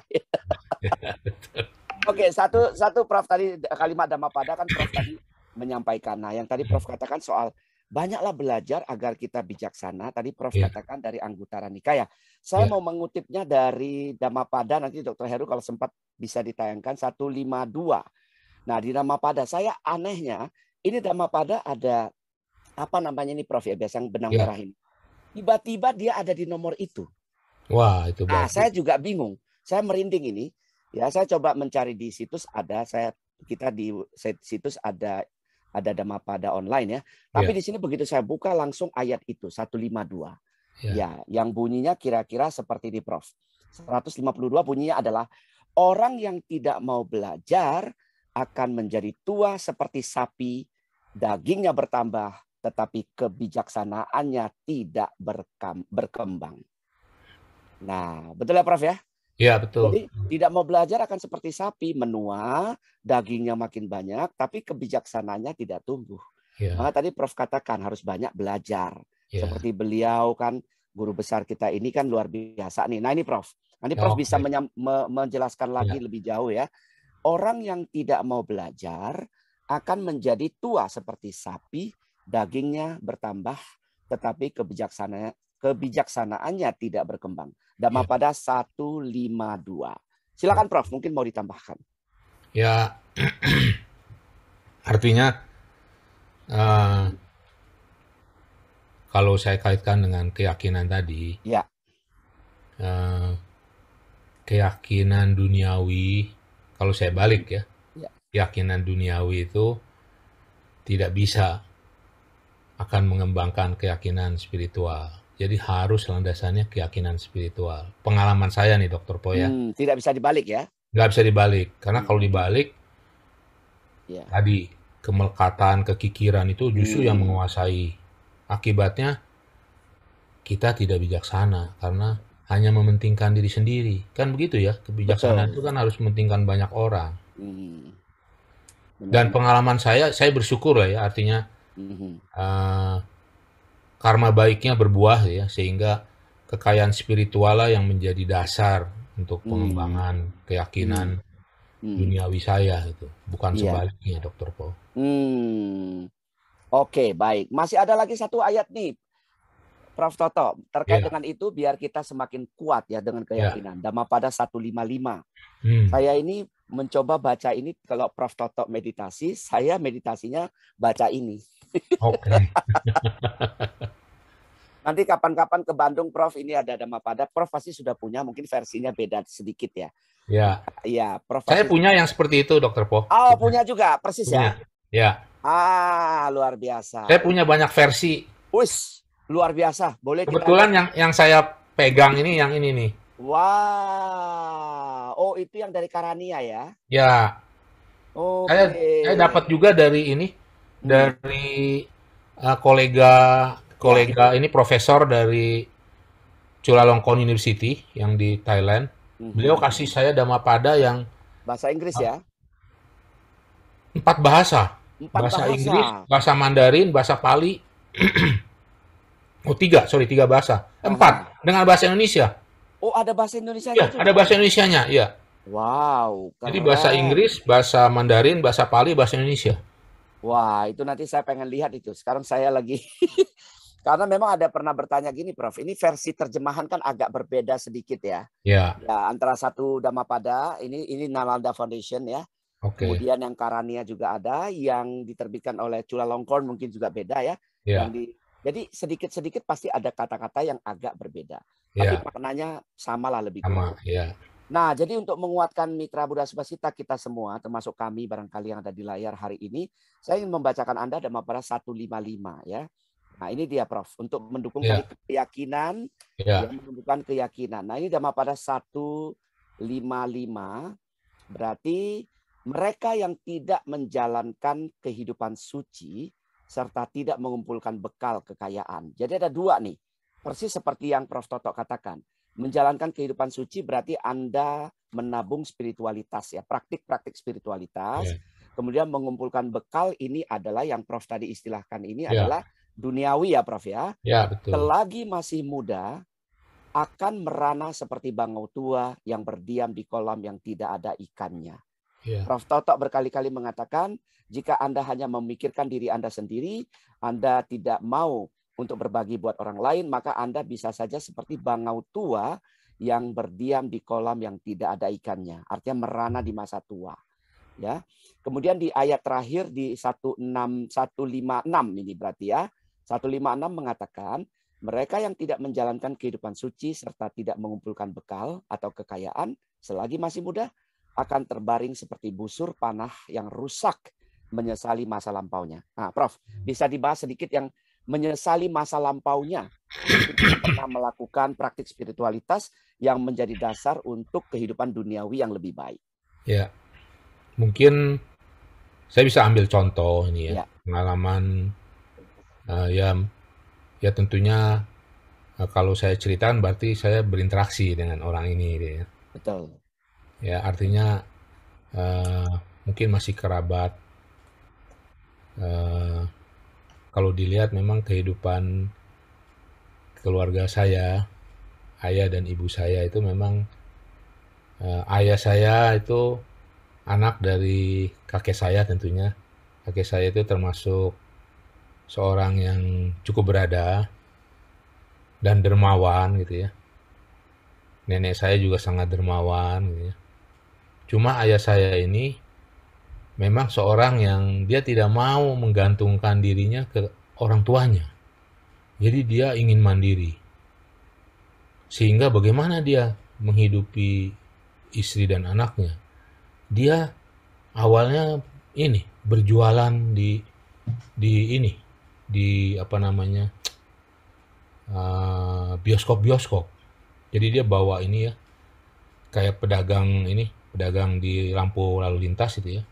Oke, satu satu Prof tadi kalimat dama pada kan Prof tadi menyampaikan. Nah, yang tadi Prof katakan soal banyaklah belajar agar kita bijaksana. Tadi Prof yeah. katakan dari anggota Anggutara ya Saya yeah. mau mengutipnya dari Dhammapada nanti Dokter Heru kalau sempat bisa ditayangkan 152. Nah, di Dhammapada saya anehnya ini Dhammapada ada apa namanya ini Prof ya biasanya benang yeah. merah ini tiba-tiba dia ada di nomor itu. Wah, itu Nah, saya juga bingung. Saya merinding ini. Ya, saya coba mencari di situs ada saya kita di situs ada ada Dhamma pada online ya. Tapi yeah. di sini begitu saya buka langsung ayat itu 152. Yeah. Ya, yang bunyinya kira-kira seperti ini Prof. 152 bunyinya adalah orang yang tidak mau belajar akan menjadi tua seperti sapi, dagingnya bertambah, tetapi kebijaksanaannya tidak berkembang. Nah, betul ya Prof ya? Iya, betul. Jadi tidak mau belajar akan seperti sapi menua, dagingnya makin banyak, tapi kebijaksanaannya tidak tumbuh. Ya. Nah, tadi Prof katakan harus banyak belajar. Ya. Seperti beliau kan guru besar kita ini kan luar biasa nih. Nah, ini Prof. Nanti Prof oh, bisa me menjelaskan ya. lagi ya. lebih jauh ya. Orang yang tidak mau belajar akan menjadi tua seperti sapi dagingnya bertambah, tetapi kebijaksanaannya kebijaksanaannya tidak berkembang. Iya. pada 152. Silakan Prof, mungkin mau ditambahkan. Ya, artinya uh, kalau saya kaitkan dengan keyakinan tadi, ya. Uh, keyakinan duniawi, kalau saya balik ya, ya. keyakinan duniawi itu tidak bisa akan mengembangkan keyakinan spiritual. Jadi harus landasannya keyakinan spiritual. Pengalaman saya nih Dokter Po ya. Hmm, tidak bisa dibalik ya? Nggak bisa dibalik. Karena hmm. kalau dibalik, yeah. tadi kemelekatan, kekikiran itu justru hmm. yang menguasai. Akibatnya kita tidak bijaksana karena hanya mementingkan diri sendiri. Kan begitu ya, kebijaksanaan Betul. itu kan harus mementingkan banyak orang. Hmm. Dan pengalaman saya, saya bersyukur lah ya, artinya Uh, karma baiknya berbuah ya sehingga kekayaan spiritual lah yang menjadi dasar untuk mm. pengembangan hmm keyakinan mm-hmm. duniawi saya itu bukan yeah. sebaliknya dokter Paul. Hmm. Oke okay, baik masih ada lagi satu ayat nih Prof Toto terkait yeah. dengan itu biar kita semakin kuat ya dengan iya. keyakinan. Yeah. pada pada 155. Hmm. Saya ini mencoba baca ini kalau Prof Toto meditasi, saya meditasinya baca ini. Oke. Okay. Nanti kapan-kapan ke Bandung, Prof. Ini ada ada Pada. Prof pasti sudah punya, mungkin versinya beda sedikit ya. Ya. Iya, Prof. Saya punya yang seperti itu, Dokter Po. Oh, punya juga, persis ya? punya. ya. Ya. Ah, luar biasa. Saya punya banyak versi. Wis, luar biasa. Boleh Kebetulan yang yang saya pegang ini yang ini nih. Wah. Wow. Oh, itu yang dari Karania ya? Ya. Oh. Okay. Saya, saya dapat juga dari ini dari uh, kolega kolega ini profesor dari Chulalongkorn University yang di Thailand. Mm-hmm. Beliau kasih saya dhamma pada yang bahasa Inggris ya. Empat bahasa. Empat bahasa, bahasa Inggris, bahasa Mandarin, bahasa Pali. oh tiga, sorry tiga bahasa. Empat dengan bahasa Indonesia. Oh ada bahasa Indonesia iya, gitu ya? Ada bahasa Indonesia nya, ya. Wow. Keren. Jadi bahasa Inggris, bahasa Mandarin, bahasa Pali, bahasa Indonesia. Wah, itu nanti saya pengen lihat itu. Sekarang saya lagi karena memang ada pernah bertanya gini, Prof. Ini versi terjemahan kan agak berbeda sedikit ya. Ya. Yeah. ya antara satu Dhammapada, ini ini Nalanda Foundation ya. Okay. Kemudian yang Karania juga ada, yang diterbitkan oleh Cula Longkorn mungkin juga beda ya. Yeah. Yang di, jadi sedikit-sedikit pasti ada kata-kata yang agak berbeda. Ya. Tapi maknanya samalah lebih Sama, ya. Yeah. Nah, jadi untuk menguatkan mitra Buddha Subasita kita semua, termasuk kami barangkali yang ada di layar hari ini, saya ingin membacakan Anda Dhamma Pada 155 ya. Nah, ini dia Prof, untuk mendukung yeah. keyakinan, yeah. Ya, mendukung keyakinan. Nah, ini Dhamma Pada 155 berarti mereka yang tidak menjalankan kehidupan suci serta tidak mengumpulkan bekal kekayaan. Jadi ada dua nih, persis seperti yang Prof Toto katakan Menjalankan kehidupan suci berarti Anda menabung spiritualitas ya, praktik-praktik spiritualitas. Yeah. Kemudian mengumpulkan bekal ini adalah yang Prof tadi istilahkan ini yeah. adalah duniawi ya Prof ya. Ya betul. Selagi masih muda akan merana seperti bangau tua yang berdiam di kolam yang tidak ada ikannya. Yeah. Prof Toto berkali-kali mengatakan jika Anda hanya memikirkan diri Anda sendiri, Anda tidak mau untuk berbagi buat orang lain, maka Anda bisa saja seperti bangau tua yang berdiam di kolam yang tidak ada ikannya. Artinya merana di masa tua. Ya. Kemudian di ayat terakhir di 16156 ini berarti ya. 156 mengatakan mereka yang tidak menjalankan kehidupan suci serta tidak mengumpulkan bekal atau kekayaan selagi masih muda akan terbaring seperti busur panah yang rusak menyesali masa lampaunya. Nah, Prof, bisa dibahas sedikit yang menyesali masa lampaunya pernah melakukan praktik spiritualitas yang menjadi dasar untuk kehidupan duniawi yang lebih baik. Ya, mungkin saya bisa ambil contoh ini ya, ya. pengalaman uh, ya ya tentunya uh, kalau saya ceritakan berarti saya berinteraksi dengan orang ini gitu ya. Betul. Ya artinya uh, mungkin masih kerabat. Uh, kalau dilihat memang kehidupan keluarga saya, ayah dan ibu saya itu memang eh, ayah saya itu anak dari kakek saya tentunya. Kakek saya itu termasuk seorang yang cukup berada dan dermawan gitu ya. Nenek saya juga sangat dermawan gitu ya. Cuma ayah saya ini memang seorang yang dia tidak mau menggantungkan dirinya ke orang tuanya. Jadi dia ingin mandiri. Sehingga bagaimana dia menghidupi istri dan anaknya? Dia awalnya ini berjualan di di ini di apa namanya eh, bioskop bioskop. Jadi dia bawa ini ya kayak pedagang ini pedagang di lampu lalu lintas itu ya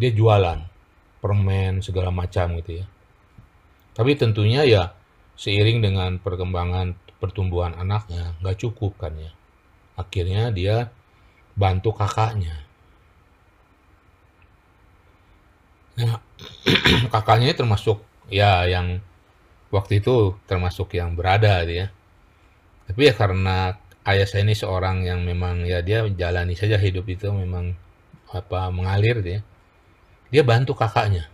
dia jualan permen segala macam gitu ya. Tapi tentunya ya seiring dengan perkembangan pertumbuhan anaknya nggak cukup kan ya. Akhirnya dia bantu kakaknya. Nah, kakaknya termasuk ya yang waktu itu termasuk yang berada dia. Gitu ya. Tapi ya karena ayah saya ini seorang yang memang ya dia jalani saja hidup itu memang apa mengalir dia. Gitu ya dia bantu kakaknya.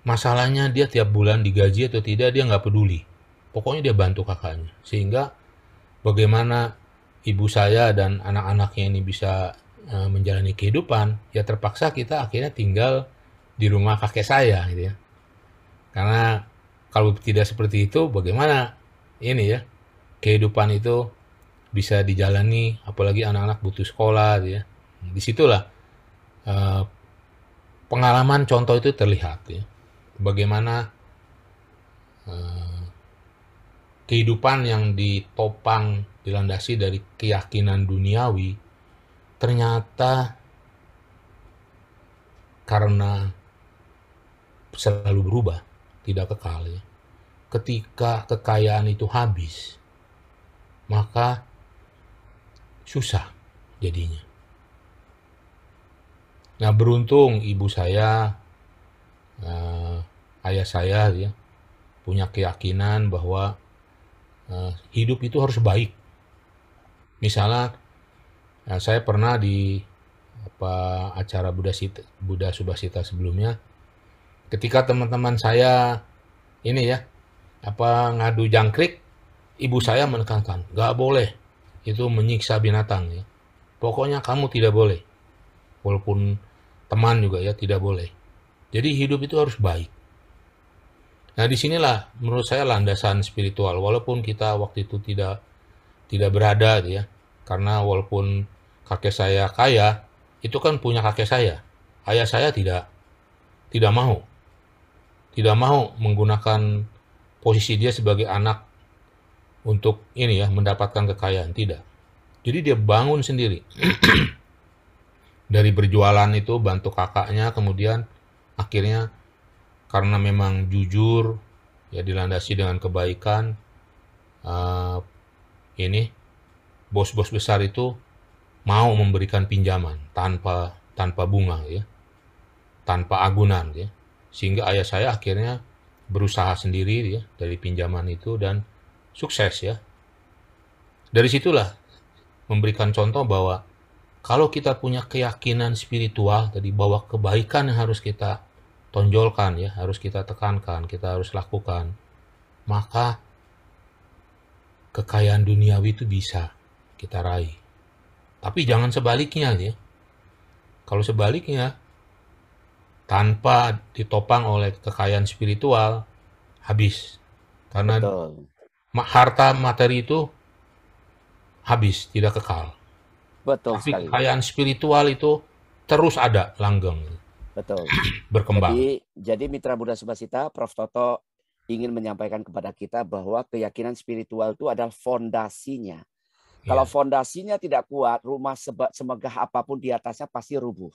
Masalahnya dia tiap bulan digaji atau tidak dia nggak peduli. Pokoknya dia bantu kakaknya. Sehingga bagaimana ibu saya dan anak-anaknya ini bisa e, menjalani kehidupan, ya terpaksa kita akhirnya tinggal di rumah kakek saya gitu ya. Karena kalau tidak seperti itu bagaimana ini ya kehidupan itu bisa dijalani apalagi anak-anak butuh sekolah gitu ya. Disitulah e, pengalaman contoh itu terlihat ya. Bagaimana eh, kehidupan yang ditopang dilandasi dari keyakinan duniawi ternyata karena selalu berubah, tidak kekal ya. Ketika kekayaan itu habis, maka susah jadinya. Nah beruntung ibu saya, eh, ayah saya ya, punya keyakinan bahwa eh, hidup itu harus baik. Misalnya eh, saya pernah di apa acara Buddha, Sita, Buddha Subhasita sebelumnya, ketika teman-teman saya ini ya apa ngadu jangkrik, ibu saya menekankan nggak boleh itu menyiksa binatang ya. Pokoknya kamu tidak boleh, walaupun teman juga ya tidak boleh. Jadi hidup itu harus baik. Nah disinilah menurut saya landasan spiritual. Walaupun kita waktu itu tidak tidak berada gitu ya, karena walaupun kakek saya kaya, itu kan punya kakek saya. Ayah saya tidak tidak mau tidak mau menggunakan posisi dia sebagai anak untuk ini ya mendapatkan kekayaan tidak. Jadi dia bangun sendiri. dari berjualan itu bantu kakaknya kemudian akhirnya karena memang jujur ya dilandasi dengan kebaikan uh, ini bos-bos besar itu mau memberikan pinjaman tanpa tanpa bunga ya tanpa agunan ya sehingga ayah saya akhirnya berusaha sendiri ya dari pinjaman itu dan sukses ya dari situlah memberikan contoh bahwa kalau kita punya keyakinan spiritual tadi bahwa kebaikan yang harus kita tonjolkan ya, harus kita tekankan, kita harus lakukan, maka kekayaan duniawi itu bisa kita raih. Tapi jangan sebaliknya ya. Kalau sebaliknya tanpa ditopang oleh kekayaan spiritual habis. Karena Betul. harta materi itu habis, tidak kekal. Betul Tapi sekali. kekayaan spiritual itu terus ada langgeng. Betul. Berkembang. Jadi, jadi Mitra Buddha Subasita, Prof. Toto ingin menyampaikan kepada kita bahwa keyakinan spiritual itu adalah fondasinya. Ya. Kalau iya. fondasinya tidak kuat, rumah semegah apapun di atasnya pasti rubuh.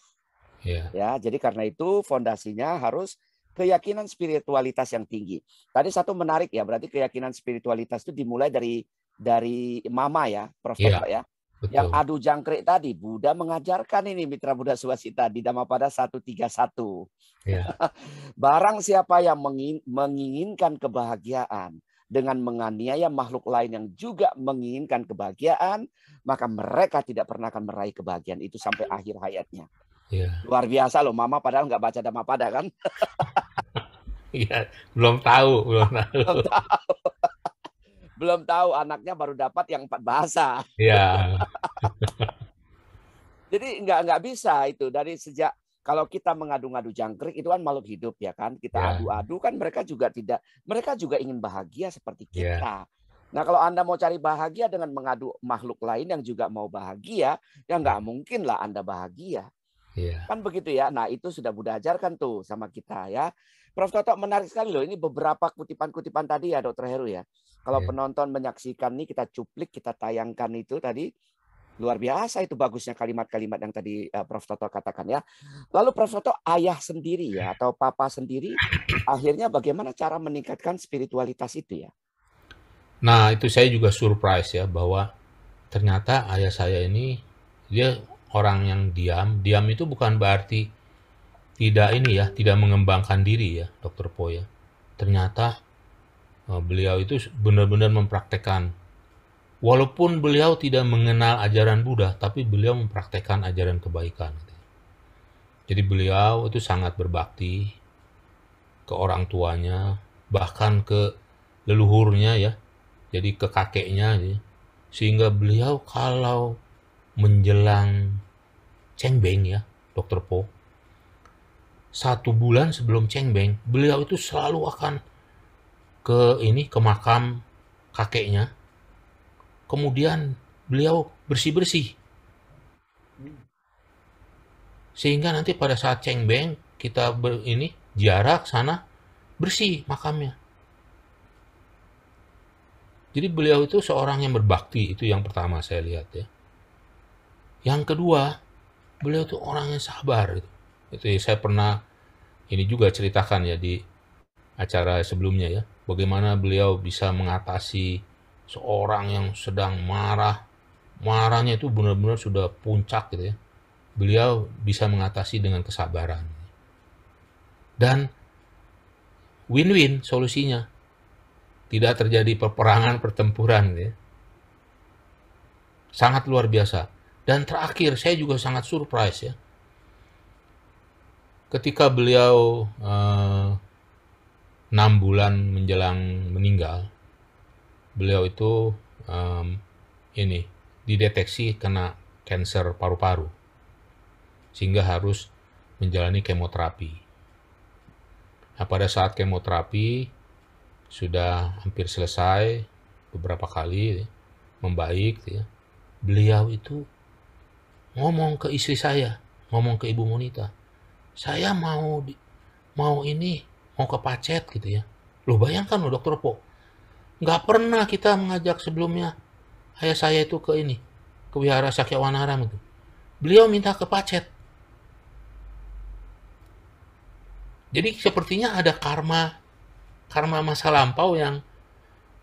Ya. Ya, jadi karena itu fondasinya harus keyakinan spiritualitas yang tinggi. Tadi satu menarik ya, berarti keyakinan spiritualitas itu dimulai dari dari mama ya, Prof. Toto iya. ya. Betul. Yang adu jangkrik tadi, Buddha mengajarkan ini Mitra Buddha Suwasita di Dhammapada 131. Yeah. Barang siapa yang menginginkan kebahagiaan dengan menganiaya makhluk lain yang juga menginginkan kebahagiaan, maka mereka tidak pernah akan meraih kebahagiaan itu sampai akhir hayatnya. Yeah. Luar biasa loh, Mama padahal nggak baca Dhammapada kan? Iya, belum tahu, belum tahu. Belum tahu belum tahu anaknya baru dapat yang empat bahasa. Iya. Jadi nggak nggak bisa itu dari sejak kalau kita mengadu-ngadu jangkrik itu kan makhluk hidup ya kan kita iya. adu-adu ya. kan mereka juga tidak mereka juga ingin bahagia seperti iya. kita. Ya. Nah kalau anda mau cari bahagia dengan mengadu makhluk lain yang juga mau bahagia ya iya. nggak mungkin lah anda bahagia. Ya. Kan begitu ya. Nah itu sudah Buddha ajarkan tuh sama kita ya. Prof Toto menarik sekali loh ini beberapa kutipan-kutipan tadi ya Dokter Heru ya. Kalau yeah. penonton menyaksikan nih kita cuplik, kita tayangkan itu tadi luar biasa itu bagusnya kalimat-kalimat yang tadi uh, Prof Toto katakan ya. Lalu Prof Toto ayah sendiri ya atau papa sendiri akhirnya bagaimana cara meningkatkan spiritualitas itu ya? Nah, itu saya juga surprise ya bahwa ternyata ayah saya ini dia orang yang diam. Diam itu bukan berarti tidak ini ya, tidak mengembangkan diri ya, Dokter Po ya. Ternyata e, beliau itu benar-benar mempraktekkan. Walaupun beliau tidak mengenal ajaran Buddha, tapi beliau mempraktekkan ajaran kebaikan. Jadi beliau itu sangat berbakti ke orang tuanya, bahkan ke leluhurnya ya, jadi ke kakeknya. Ya. Sehingga beliau kalau menjelang cengbeng ya, Dokter Po, satu bulan sebelum Cheng Beng, beliau itu selalu akan ke ini ke makam kakeknya kemudian beliau bersih bersih sehingga nanti pada saat Cheng Beng kita ber, ini jarak sana bersih makamnya jadi beliau itu seorang yang berbakti itu yang pertama saya lihat ya yang kedua beliau itu orang yang sabar gitu itu saya pernah ini juga ceritakan ya di acara sebelumnya ya bagaimana beliau bisa mengatasi seorang yang sedang marah marahnya itu benar-benar sudah puncak gitu ya beliau bisa mengatasi dengan kesabaran dan win-win solusinya tidak terjadi peperangan pertempuran gitu ya sangat luar biasa dan terakhir saya juga sangat surprise ya ketika beliau eh, enam bulan menjelang meninggal, beliau itu eh, ini dideteksi kena kanker paru-paru, sehingga harus menjalani kemoterapi. Nah, pada saat kemoterapi sudah hampir selesai beberapa kali membaik, ya. beliau itu ngomong ke istri saya, ngomong ke ibu Monita, saya mau di, mau ini mau ke pacet gitu ya Lu bayangkan lo dokter po nggak pernah kita mengajak sebelumnya ayah saya itu ke ini ke wihara wanaram itu beliau minta ke pacet jadi sepertinya ada karma karma masa lampau yang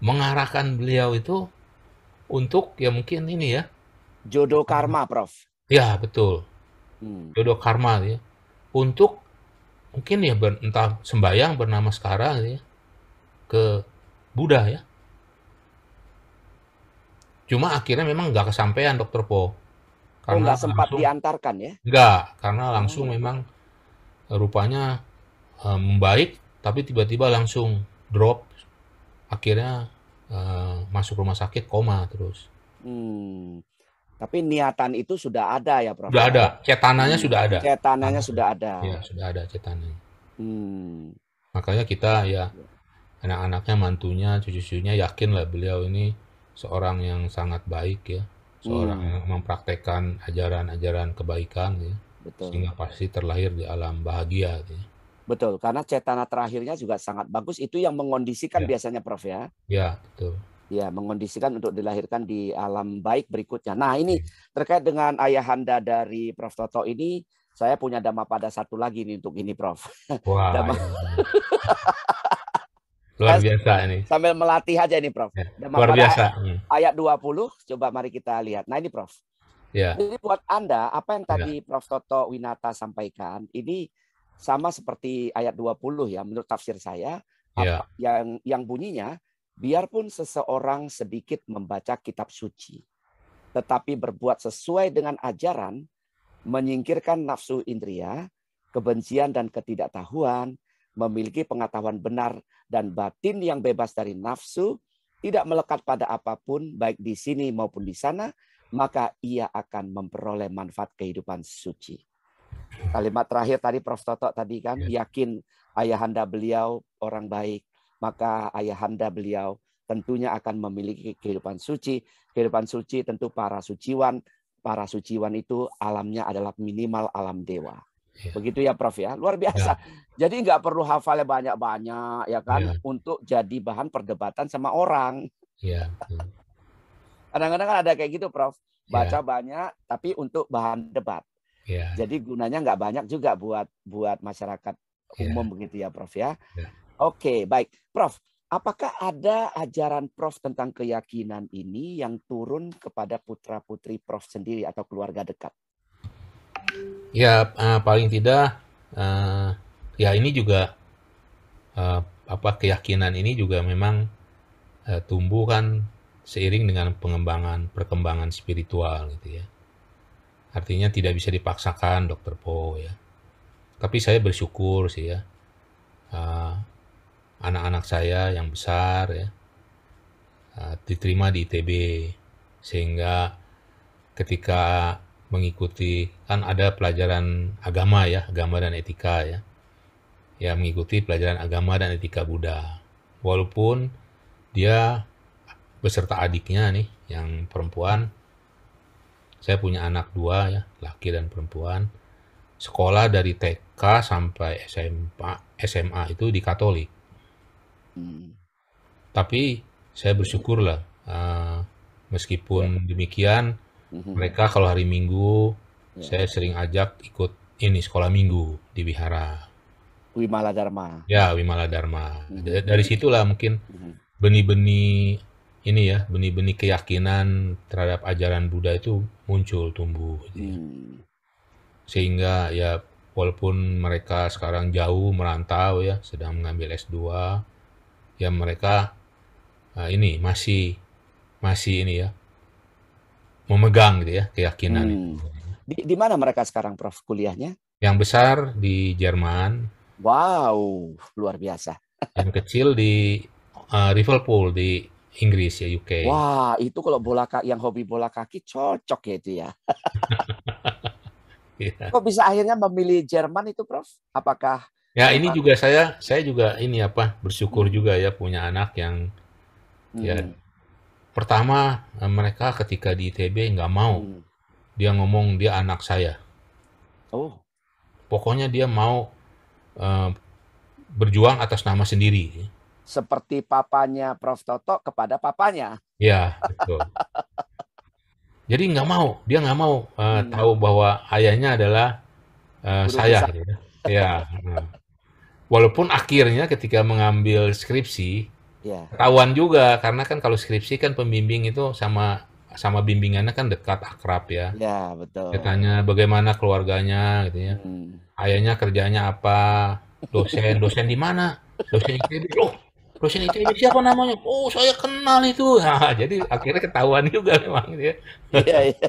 mengarahkan beliau itu untuk ya mungkin ini ya jodoh karma prof ya betul hmm. jodoh karma ya untuk mungkin ya ber, entah sembayang bernama sekarang ya, ke Buddha ya. Cuma akhirnya memang nggak kesampaian Dokter Po. Oh, karena oh, sempat langsung, diantarkan ya? Nggak, karena oh, langsung hmm. memang eh, rupanya e, membaik, tapi tiba-tiba langsung drop. Akhirnya e, masuk rumah sakit koma terus. Hmm. Tapi niatan itu sudah ada ya, Prof. Sudah ada. Ya? Cetananya hmm. sudah ada. Cetananya ah. sudah ada. Ya sudah ada cetananya. Hmm. Makanya kita ya anak-anaknya, mantunya, cucu-cucunya yakin lah beliau ini seorang yang sangat baik ya, seorang hmm. yang mempraktekkan ajaran-ajaran kebaikan ya. Betul. Sehingga pasti terlahir di alam bahagia gitu ya. Betul, karena cetana terakhirnya juga sangat bagus. Itu yang mengondisikan ya. biasanya, Prof ya. Ya, betul ya mengondisikan untuk dilahirkan di alam baik berikutnya. Nah, ini iya. terkait dengan ayahanda dari Prof Toto ini saya punya dama pada satu lagi nih untuk ini Prof. Wah. Dama... Iya. Luar biasa ini. Sambil melatih aja ini Prof. Ya, dama luar biasa. Hmm. Ayat, ayat 20 coba mari kita lihat. Nah, ini Prof. Ya. Jadi buat Anda apa yang ya. tadi ya. Prof Toto Winata sampaikan ini sama seperti ayat 20 ya menurut tafsir saya ya. apa, yang yang bunyinya Biarpun seseorang sedikit membaca kitab suci, tetapi berbuat sesuai dengan ajaran, menyingkirkan nafsu indria, kebencian dan ketidaktahuan, memiliki pengetahuan benar dan batin yang bebas dari nafsu, tidak melekat pada apapun, baik di sini maupun di sana, maka ia akan memperoleh manfaat kehidupan suci. Kalimat terakhir tadi Prof. Toto tadi kan, iya. yakin ayahanda beliau orang baik, maka ayahanda beliau tentunya akan memiliki kehidupan suci. Kehidupan suci tentu para suciwan. Para suciwan itu alamnya adalah minimal alam dewa. Ya. Begitu ya Prof ya. Luar iya. biasa. Ya. Jadi nggak perlu hafalnya banyak-banyak ya kan ya. untuk jadi bahan perdebatan sama orang. Iya. Kadang-kadang kan ada kayak gitu Prof. Iya. Baca ya. banyak tapi untuk bahan debat. Ya. Jadi gunanya nggak banyak juga buat buat masyarakat iya. umum ya. begitu ya Prof ya. ya. Oke, baik. Prof, apakah ada ajaran Prof tentang keyakinan ini yang turun kepada putra-putri Prof sendiri atau keluarga dekat? Ya, uh, paling tidak uh, ya ini juga uh, apa keyakinan ini juga memang uh, tumbuh kan seiring dengan pengembangan perkembangan spiritual gitu ya. Artinya tidak bisa dipaksakan Dokter Po ya. Tapi saya bersyukur sih ya. Uh, anak-anak saya yang besar ya eh, diterima di ITB sehingga ketika mengikuti kan ada pelajaran agama ya agama dan etika ya ya mengikuti pelajaran agama dan etika Buddha walaupun dia beserta adiknya nih yang perempuan saya punya anak dua ya laki dan perempuan sekolah dari TK sampai SMA SMA itu di Katolik Hmm. Tapi saya bersyukur lah, uh, eh, meskipun ya. demikian hmm. mereka kalau hari Minggu ya. saya sering ajak ikut ini sekolah Minggu di Wihara. Wimala Dharma. Ya Wimala Dharma. Hmm. dari situlah mungkin hmm. benih-benih ini ya benih-benih keyakinan terhadap ajaran Buddha itu muncul tumbuh Ya. sehingga ya walaupun mereka sekarang jauh merantau ya sedang mengambil S2 Ya mereka uh, ini masih masih ini ya memegang gitu ya keyakinan hmm. itu. Di, di mana mereka sekarang Prof kuliahnya? Yang besar di Jerman. Wow, luar biasa. Yang kecil di uh, Liverpool di Inggris ya UK. Wah, itu kalau bola kaki yang hobi bola kaki cocok ya itu ya. Iya. Kok bisa akhirnya memilih Jerman itu Prof? Apakah Ya ini juga saya saya juga ini apa bersyukur hmm. juga ya punya anak yang ya hmm. ya pertama eh, mereka ketika di ITB nggak mau hmm. dia ngomong dia anak saya. Oh. Pokoknya dia mau uh, berjuang atas nama sendiri. Seperti papanya Prof Toto kepada papanya. Ya betul. Jadi nggak mau dia nggak mau uh, hmm. tahu bahwa ayahnya adalah uh, saya. Gitu ya. ya walaupun akhirnya ketika mengambil skripsi yeah. ketahuan juga karena kan kalau skripsi kan pembimbing itu sama sama bimbingannya kan dekat akrab ya. Ya betul. Dia bagaimana keluarganya gitu ya. Hmm. Ayahnya kerjanya apa? Dosen dosen di mana? Dosen ITB. Oh, dosen ITB siapa namanya? Oh saya kenal itu. Nah, jadi akhirnya ketahuan juga memang gitu ya. Iya iya.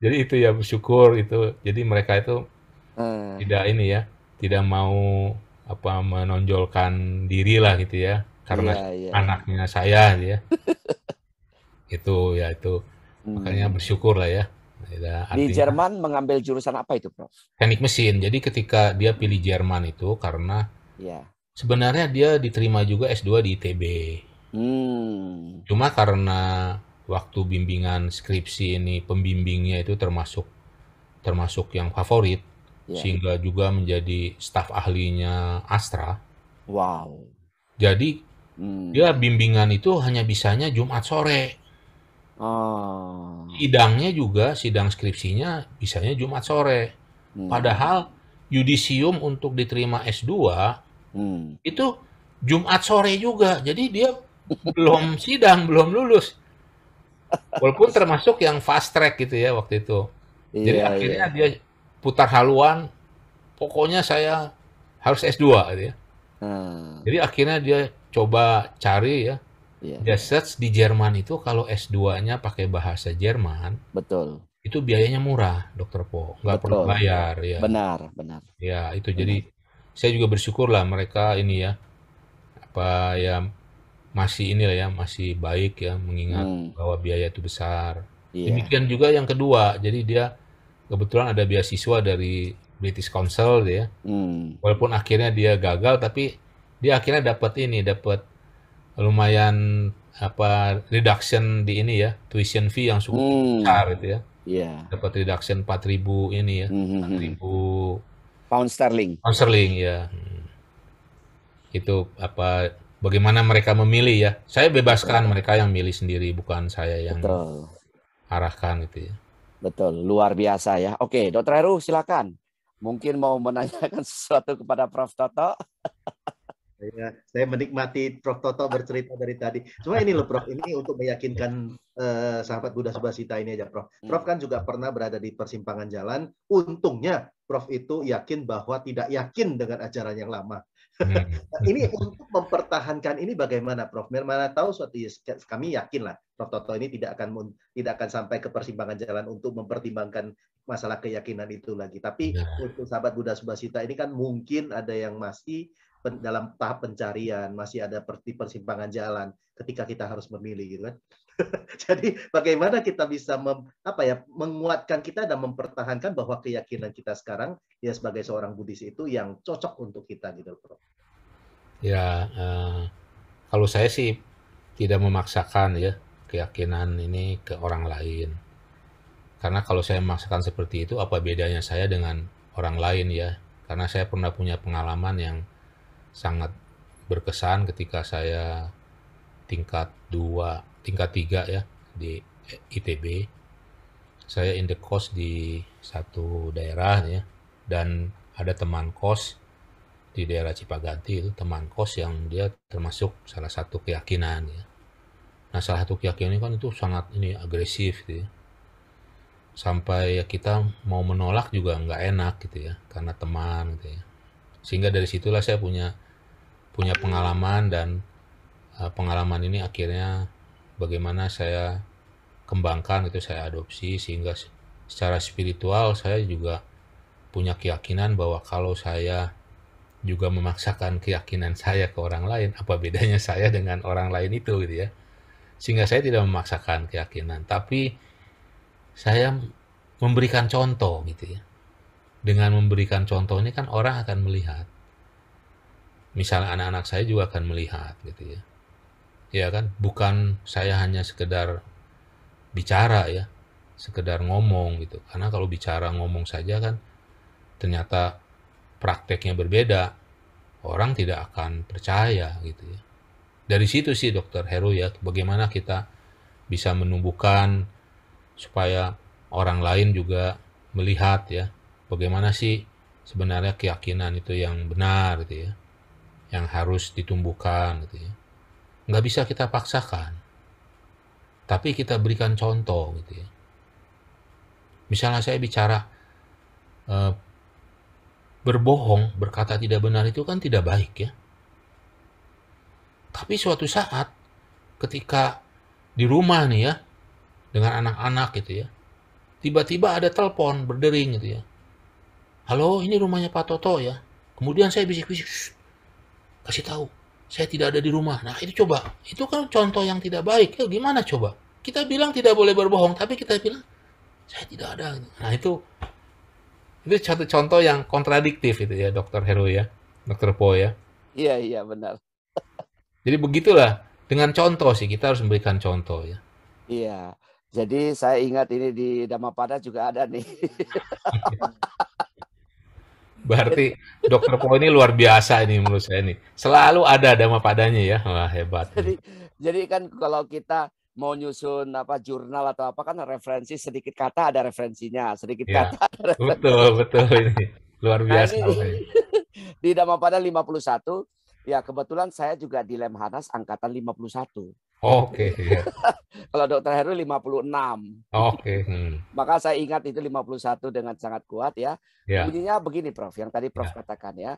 jadi itu ya bersyukur itu. Jadi mereka itu hmm. tidak ini ya, tidak mau apa menonjolkan diri lah gitu ya karena yeah, yeah. anaknya saya gitu ya itu ya itu hmm. makanya bersyukur lah ya Artinya, di Jerman mengambil jurusan apa itu Prof? Teknik mesin jadi ketika dia pilih Jerman itu karena yeah. sebenarnya dia diterima juga S2 di ITB hmm. cuma karena waktu bimbingan skripsi ini pembimbingnya itu termasuk termasuk yang favorit yeah. sehingga juga menjadi staf ahlinya Astra. Wow. Jadi hmm. dia bimbingan itu hanya bisanya Jumat sore. Oh. Sidangnya juga sidang skripsinya bisanya Jumat sore. Hmm. Padahal yudisium untuk diterima S2 hmm. itu Jumat sore juga. Jadi dia belum sidang, belum lulus. Walaupun termasuk yang fast track gitu ya waktu itu. Jadi iya, akhirnya iya. dia putar haluan, pokoknya saya harus S2 gitu ya. Hmm. Jadi akhirnya dia coba cari ya. Yeah. Dia search di Jerman itu kalau S2-nya pakai bahasa Jerman. Betul. Itu biayanya murah, Dokter Po. Nggak Betul. perlu bayar ya. Benar, benar. Ya, itu benar. jadi saya juga bersyukurlah mereka ini ya apa ya masih inilah ya masih baik ya mengingat hmm. bahwa biaya itu besar. Yeah. Demikian juga yang kedua, jadi dia kebetulan ada beasiswa dari British Council ya. Hmm. Walaupun akhirnya dia gagal tapi dia akhirnya dapat ini, dapat lumayan apa reduction di ini ya, tuition fee yang cukup hmm. besar itu ya. Yeah. Dapat reduction 4000 ini ya, hmm, hmm, hmm. empat -hmm. pound sterling. Pound sterling ya. Itu apa bagaimana mereka memilih ya. Saya bebaskan Betul. mereka yang milih sendiri bukan saya yang Betul. arahkan gitu ya. Betul, luar biasa ya. Oke, Dokter Heru silakan. Mungkin mau menanyakan sesuatu kepada Prof Toto. Ya, saya menikmati Prof Toto bercerita dari tadi. Cuma ini loh Prof, ini untuk meyakinkan eh, sahabat Buddha Subasita ini aja Prof. Hmm. Prof kan juga pernah berada di persimpangan jalan. Untungnya Prof itu yakin bahwa tidak yakin dengan ajaran yang lama. Nah, hmm. ini untuk mempertahankan ini bagaimana Prof? Mana tahu suatu ya, kami yakin lah Prof Toto ini tidak akan tidak akan sampai ke persimpangan jalan untuk mempertimbangkan masalah keyakinan itu lagi. Tapi ya. untuk sahabat Buddha Subasita ini kan mungkin ada yang masih dalam tahap pencarian, masih ada persimpangan jalan ketika kita harus memilih gitu kan. Jadi bagaimana kita bisa mem, apa ya menguatkan kita dan mempertahankan bahwa keyakinan kita sekarang ya sebagai seorang Buddhis itu yang cocok untuk kita gitu Prof. Ya, eh, kalau saya sih tidak memaksakan ya keyakinan ini ke orang lain. Karena kalau saya memaksakan seperti itu apa bedanya saya dengan orang lain ya? Karena saya pernah punya pengalaman yang sangat berkesan ketika saya tingkat 2, tingkat 3 ya di ITB. Saya in the kos di satu daerah ya dan ada teman kos di daerah Cipaganti itu teman kos yang dia termasuk salah satu keyakinan ya. Nah salah satu keyakinan kan itu sangat ini agresif gitu ya. Sampai kita mau menolak juga nggak enak gitu ya karena teman gitu ya. Sehingga dari situlah saya punya punya pengalaman dan uh, pengalaman ini akhirnya bagaimana saya kembangkan itu saya adopsi sehingga secara spiritual saya juga punya keyakinan bahwa kalau saya juga memaksakan keyakinan saya ke orang lain apa bedanya saya dengan orang lain itu gitu ya sehingga saya tidak memaksakan keyakinan tapi saya memberikan contoh gitu ya dengan memberikan contoh ini kan orang akan melihat misalnya anak-anak saya juga akan melihat gitu ya ya kan bukan saya hanya sekedar bicara ya sekedar ngomong gitu karena kalau bicara ngomong saja kan ternyata prakteknya berbeda orang tidak akan percaya gitu ya dari situ sih dokter Heru ya bagaimana kita bisa menumbuhkan supaya orang lain juga melihat ya bagaimana sih sebenarnya keyakinan itu yang benar gitu ya yang harus ditumbuhkan gitu ya. Nggak bisa kita paksakan. Tapi kita berikan contoh gitu ya. Misalnya saya bicara eh, berbohong, berkata tidak benar itu kan tidak baik ya. Tapi suatu saat ketika di rumah nih ya dengan anak-anak gitu ya. Tiba-tiba ada telepon berdering gitu ya. Halo, ini rumahnya Pak Toto ya. Kemudian saya bisik-bisik, kasih tahu saya tidak ada di rumah nah itu coba itu kan contoh yang tidak baik ya gimana coba kita bilang tidak boleh berbohong tapi kita bilang saya tidak ada nah itu itu satu contoh yang kontradiktif itu ya dokter Heru ya dokter Po ya iya iya benar jadi begitulah dengan contoh sih kita harus memberikan contoh ya iya jadi saya ingat ini di Damapada juga ada nih Berarti dokter Po ini luar biasa ini menurut saya ini Selalu ada dama padanya ya. Wah, hebat. Jadi, jadi kan kalau kita mau nyusun apa jurnal atau apa kan referensi sedikit kata ada referensinya, sedikit ya, kata Betul, betul ini. Luar nah, biasa. Nah, ini, di pada 51, ya kebetulan saya juga di Lemhanas angkatan 51. Oke. Okay. Iya. Kalau dokter Heru 56. Oke. Okay. Hmm. Maka saya ingat itu 51 dengan sangat kuat ya. Yeah. Bunyinya begini Prof, yang tadi Prof yeah. katakan ya.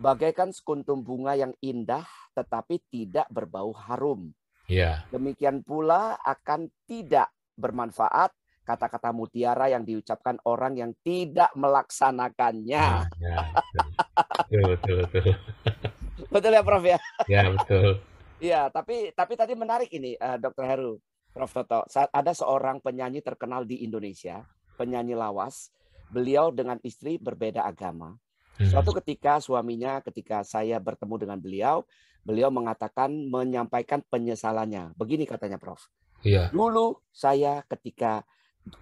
Bagaikan sekuntum bunga yang indah tetapi tidak berbau harum. Yeah. Demikian pula akan tidak bermanfaat kata-kata mutiara yang diucapkan orang yang tidak melaksanakannya. Yeah, yeah. Betul, betul, betul. Betul ya Prof ya? Ya, betul. Iya, tapi tapi tadi menarik ini uh, Dokter Heru, Prof Toto. Saat ada seorang penyanyi terkenal di Indonesia, penyanyi lawas, beliau dengan istri berbeda agama. Hmm. Suatu ketika suaminya ketika saya bertemu dengan beliau, beliau mengatakan menyampaikan penyesalannya. Begini katanya Prof. Iya. Dulu saya ketika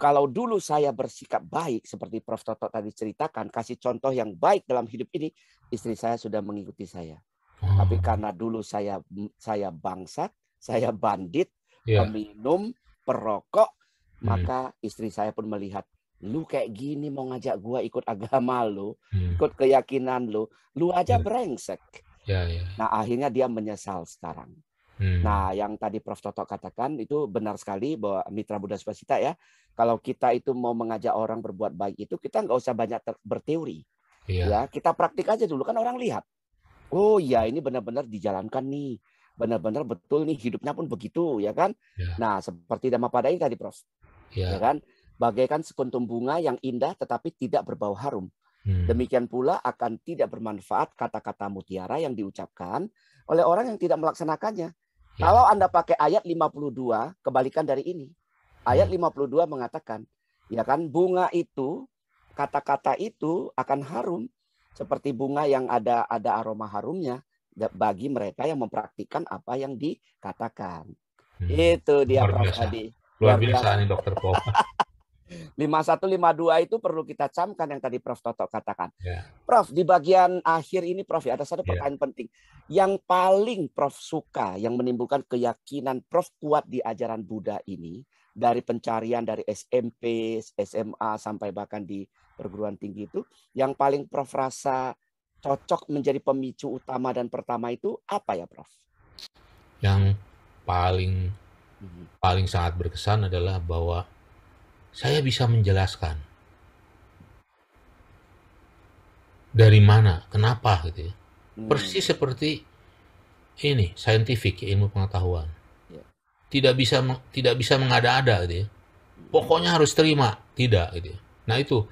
kalau dulu saya bersikap baik seperti Prof Toto tadi ceritakan, kasih contoh yang baik dalam hidup ini, istri saya sudah mengikuti saya. Hmm. Tapi karena dulu saya saya bangsat, saya bandit, yeah. Iya. minum, perokok, hmm. maka istri saya pun melihat lu kayak gini mau ngajak gua ikut agama lu, hmm. ikut keyakinan lu, lu aja yeah. brengsek. Yeah, yeah. Nah akhirnya dia menyesal sekarang. Hmm. Nah yang tadi Prof Toto katakan itu benar sekali bahwa Mitra Buddha Supasita ya, kalau kita itu mau mengajak orang berbuat baik itu kita nggak usah banyak berteori, yeah. ya kita praktik aja dulu kan orang lihat oh ya ini benar-benar dijalankan nih benar-benar betul nih hidupnya pun begitu ya kan ya. nah seperti pada ini tadi prof ya. ya kan bagaikan sekuntum bunga yang indah tetapi tidak berbau harum hmm. demikian pula akan tidak bermanfaat kata-kata mutiara yang diucapkan oleh orang yang tidak melaksanakannya ya. kalau anda pakai ayat 52 kebalikan dari ini ayat 52 hmm. mengatakan ya kan bunga itu kata-kata itu akan harum seperti bunga yang ada ada aroma harumnya bagi mereka yang mempraktikkan apa yang dikatakan. Hmm. Itu dia Luar biasa. tadi. Luar biasa, biasa nih dokter Pop. 5152 itu perlu kita camkan yang tadi Prof Toto katakan. Yeah. Prof, di bagian akhir ini Prof ya ada satu ya. pertanyaan yeah. penting. Yang paling Prof suka yang menimbulkan keyakinan Prof kuat di ajaran Buddha ini dari pencarian dari SMP, SMA sampai bahkan di perguruan tinggi itu, yang paling Prof rasa cocok menjadi pemicu utama dan pertama itu apa ya, Prof? Yang paling mhm. paling sangat berkesan adalah bahwa saya bisa menjelaskan dari mana, kenapa gitu ya. Mhm. Persis seperti ini, saintifik ilmu pengetahuan. Ya. Tidak bisa tidak bisa mengada-ada gitu ya. Mhm. Pokoknya harus terima, tidak gitu ya. Nah itu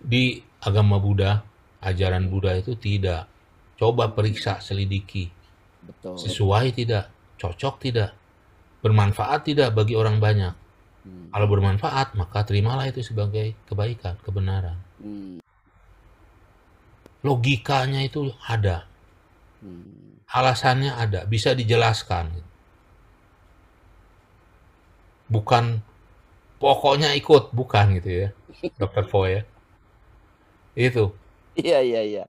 di agama Buddha, ajaran Buddha itu tidak. Coba periksa, selidiki. Betul. Sesuai tidak, cocok tidak, bermanfaat tidak bagi orang banyak. Hmm. Kalau bermanfaat, maka terimalah itu sebagai kebaikan, kebenaran. Hmm. Logikanya itu ada. Hmm. Alasannya ada, bisa dijelaskan. Bukan pokoknya ikut, bukan gitu ya. dokter Foy ya. Itu. Iya, iya, iya.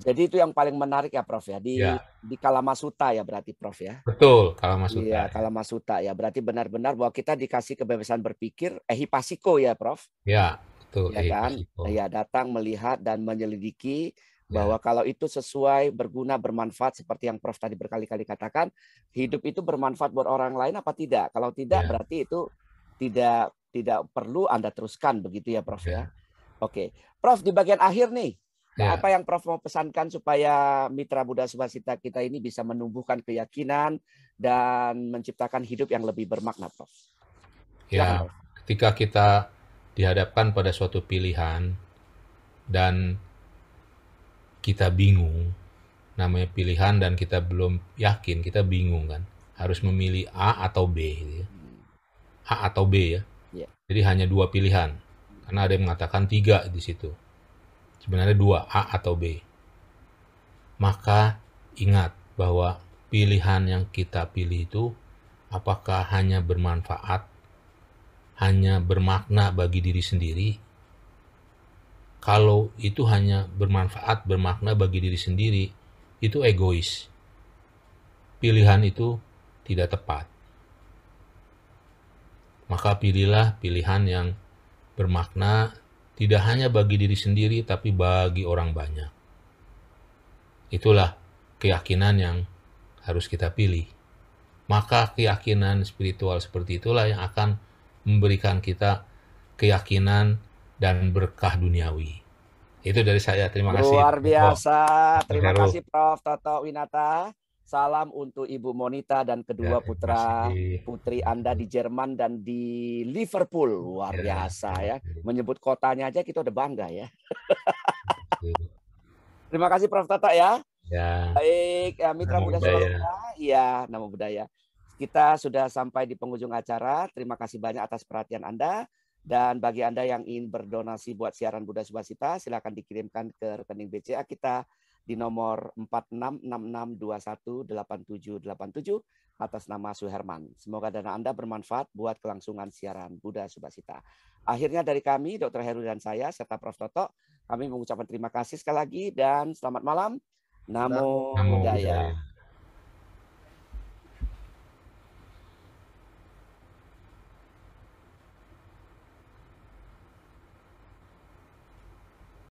Jadi itu yang paling menarik ya Prof ya di ya. di Kalamasuta ya berarti Prof ya. Betul, Kalamasuta. Iya, Kalamasuta ya. Berarti benar-benar bahwa kita dikasih kebebasan berpikir eh hipasiko ya Prof. Ya, betul. iya kan? iya datang melihat dan menyelidiki ya. bahwa ya. kalau itu sesuai berguna bermanfaat seperti yang Prof tadi berkali-kali katakan, hidup itu bermanfaat buat orang lain apa tidak? Kalau tidak ya. berarti itu tidak tidak perlu Anda teruskan begitu ya Prof ya. ya. Oke, Prof di bagian akhir nih, ya. apa yang Prof mau pesankan supaya mitra Buddha Subasita kita ini bisa menumbuhkan keyakinan dan menciptakan hidup yang lebih bermakna, Prof? Ya, Silahkan, ketika kita dihadapkan pada suatu pilihan dan kita bingung, namanya pilihan dan kita belum yakin, kita bingung kan, harus memilih A atau B, gitu ya. Hmm. A atau B ya. ya. Jadi hanya dua pilihan karena ada yang mengatakan tiga di situ. Sebenarnya dua, A atau B. Maka ingat bahwa pilihan yang kita pilih itu apakah hanya bermanfaat, hanya bermakna bagi diri sendiri. Kalau itu hanya bermanfaat, bermakna bagi diri sendiri, itu egois. Pilihan itu tidak tepat maka pilihlah pilihan yang bermakna tidak hanya bagi diri sendiri, tapi bagi orang banyak. Itulah keyakinan yang harus kita pilih. Maka, keyakinan spiritual seperti itulah yang akan memberikan kita keyakinan dan berkah duniawi. Itu dari saya. Terima kasih. Luar biasa. Terima kasih, Prof. Toto Winata. Salam untuk Ibu Monita dan kedua ya, putra kasih. putri Anda di Jerman dan di Liverpool. Ya, Luar ya. biasa ya. Menyebut kotanya aja kita udah bangga ya. Terima kasih Prof Tata ya. Ya. Baik, ya, Mitra Nama Muda Surabaya. Iya, Nama Budaya. Kita sudah sampai di penghujung acara. Terima kasih banyak atas perhatian Anda. Dan bagi Anda yang ingin berdonasi buat siaran Buddha Subasita, silakan dikirimkan ke rekening BCA kita di nomor tujuh atas nama Suherman. Semoga dana Anda bermanfaat buat kelangsungan siaran Buddha Subasita. Akhirnya dari kami, Dr. Heru dan saya, serta Prof. Toto, kami mengucapkan terima kasih sekali lagi dan selamat malam. Namo, Namo Buddhaya.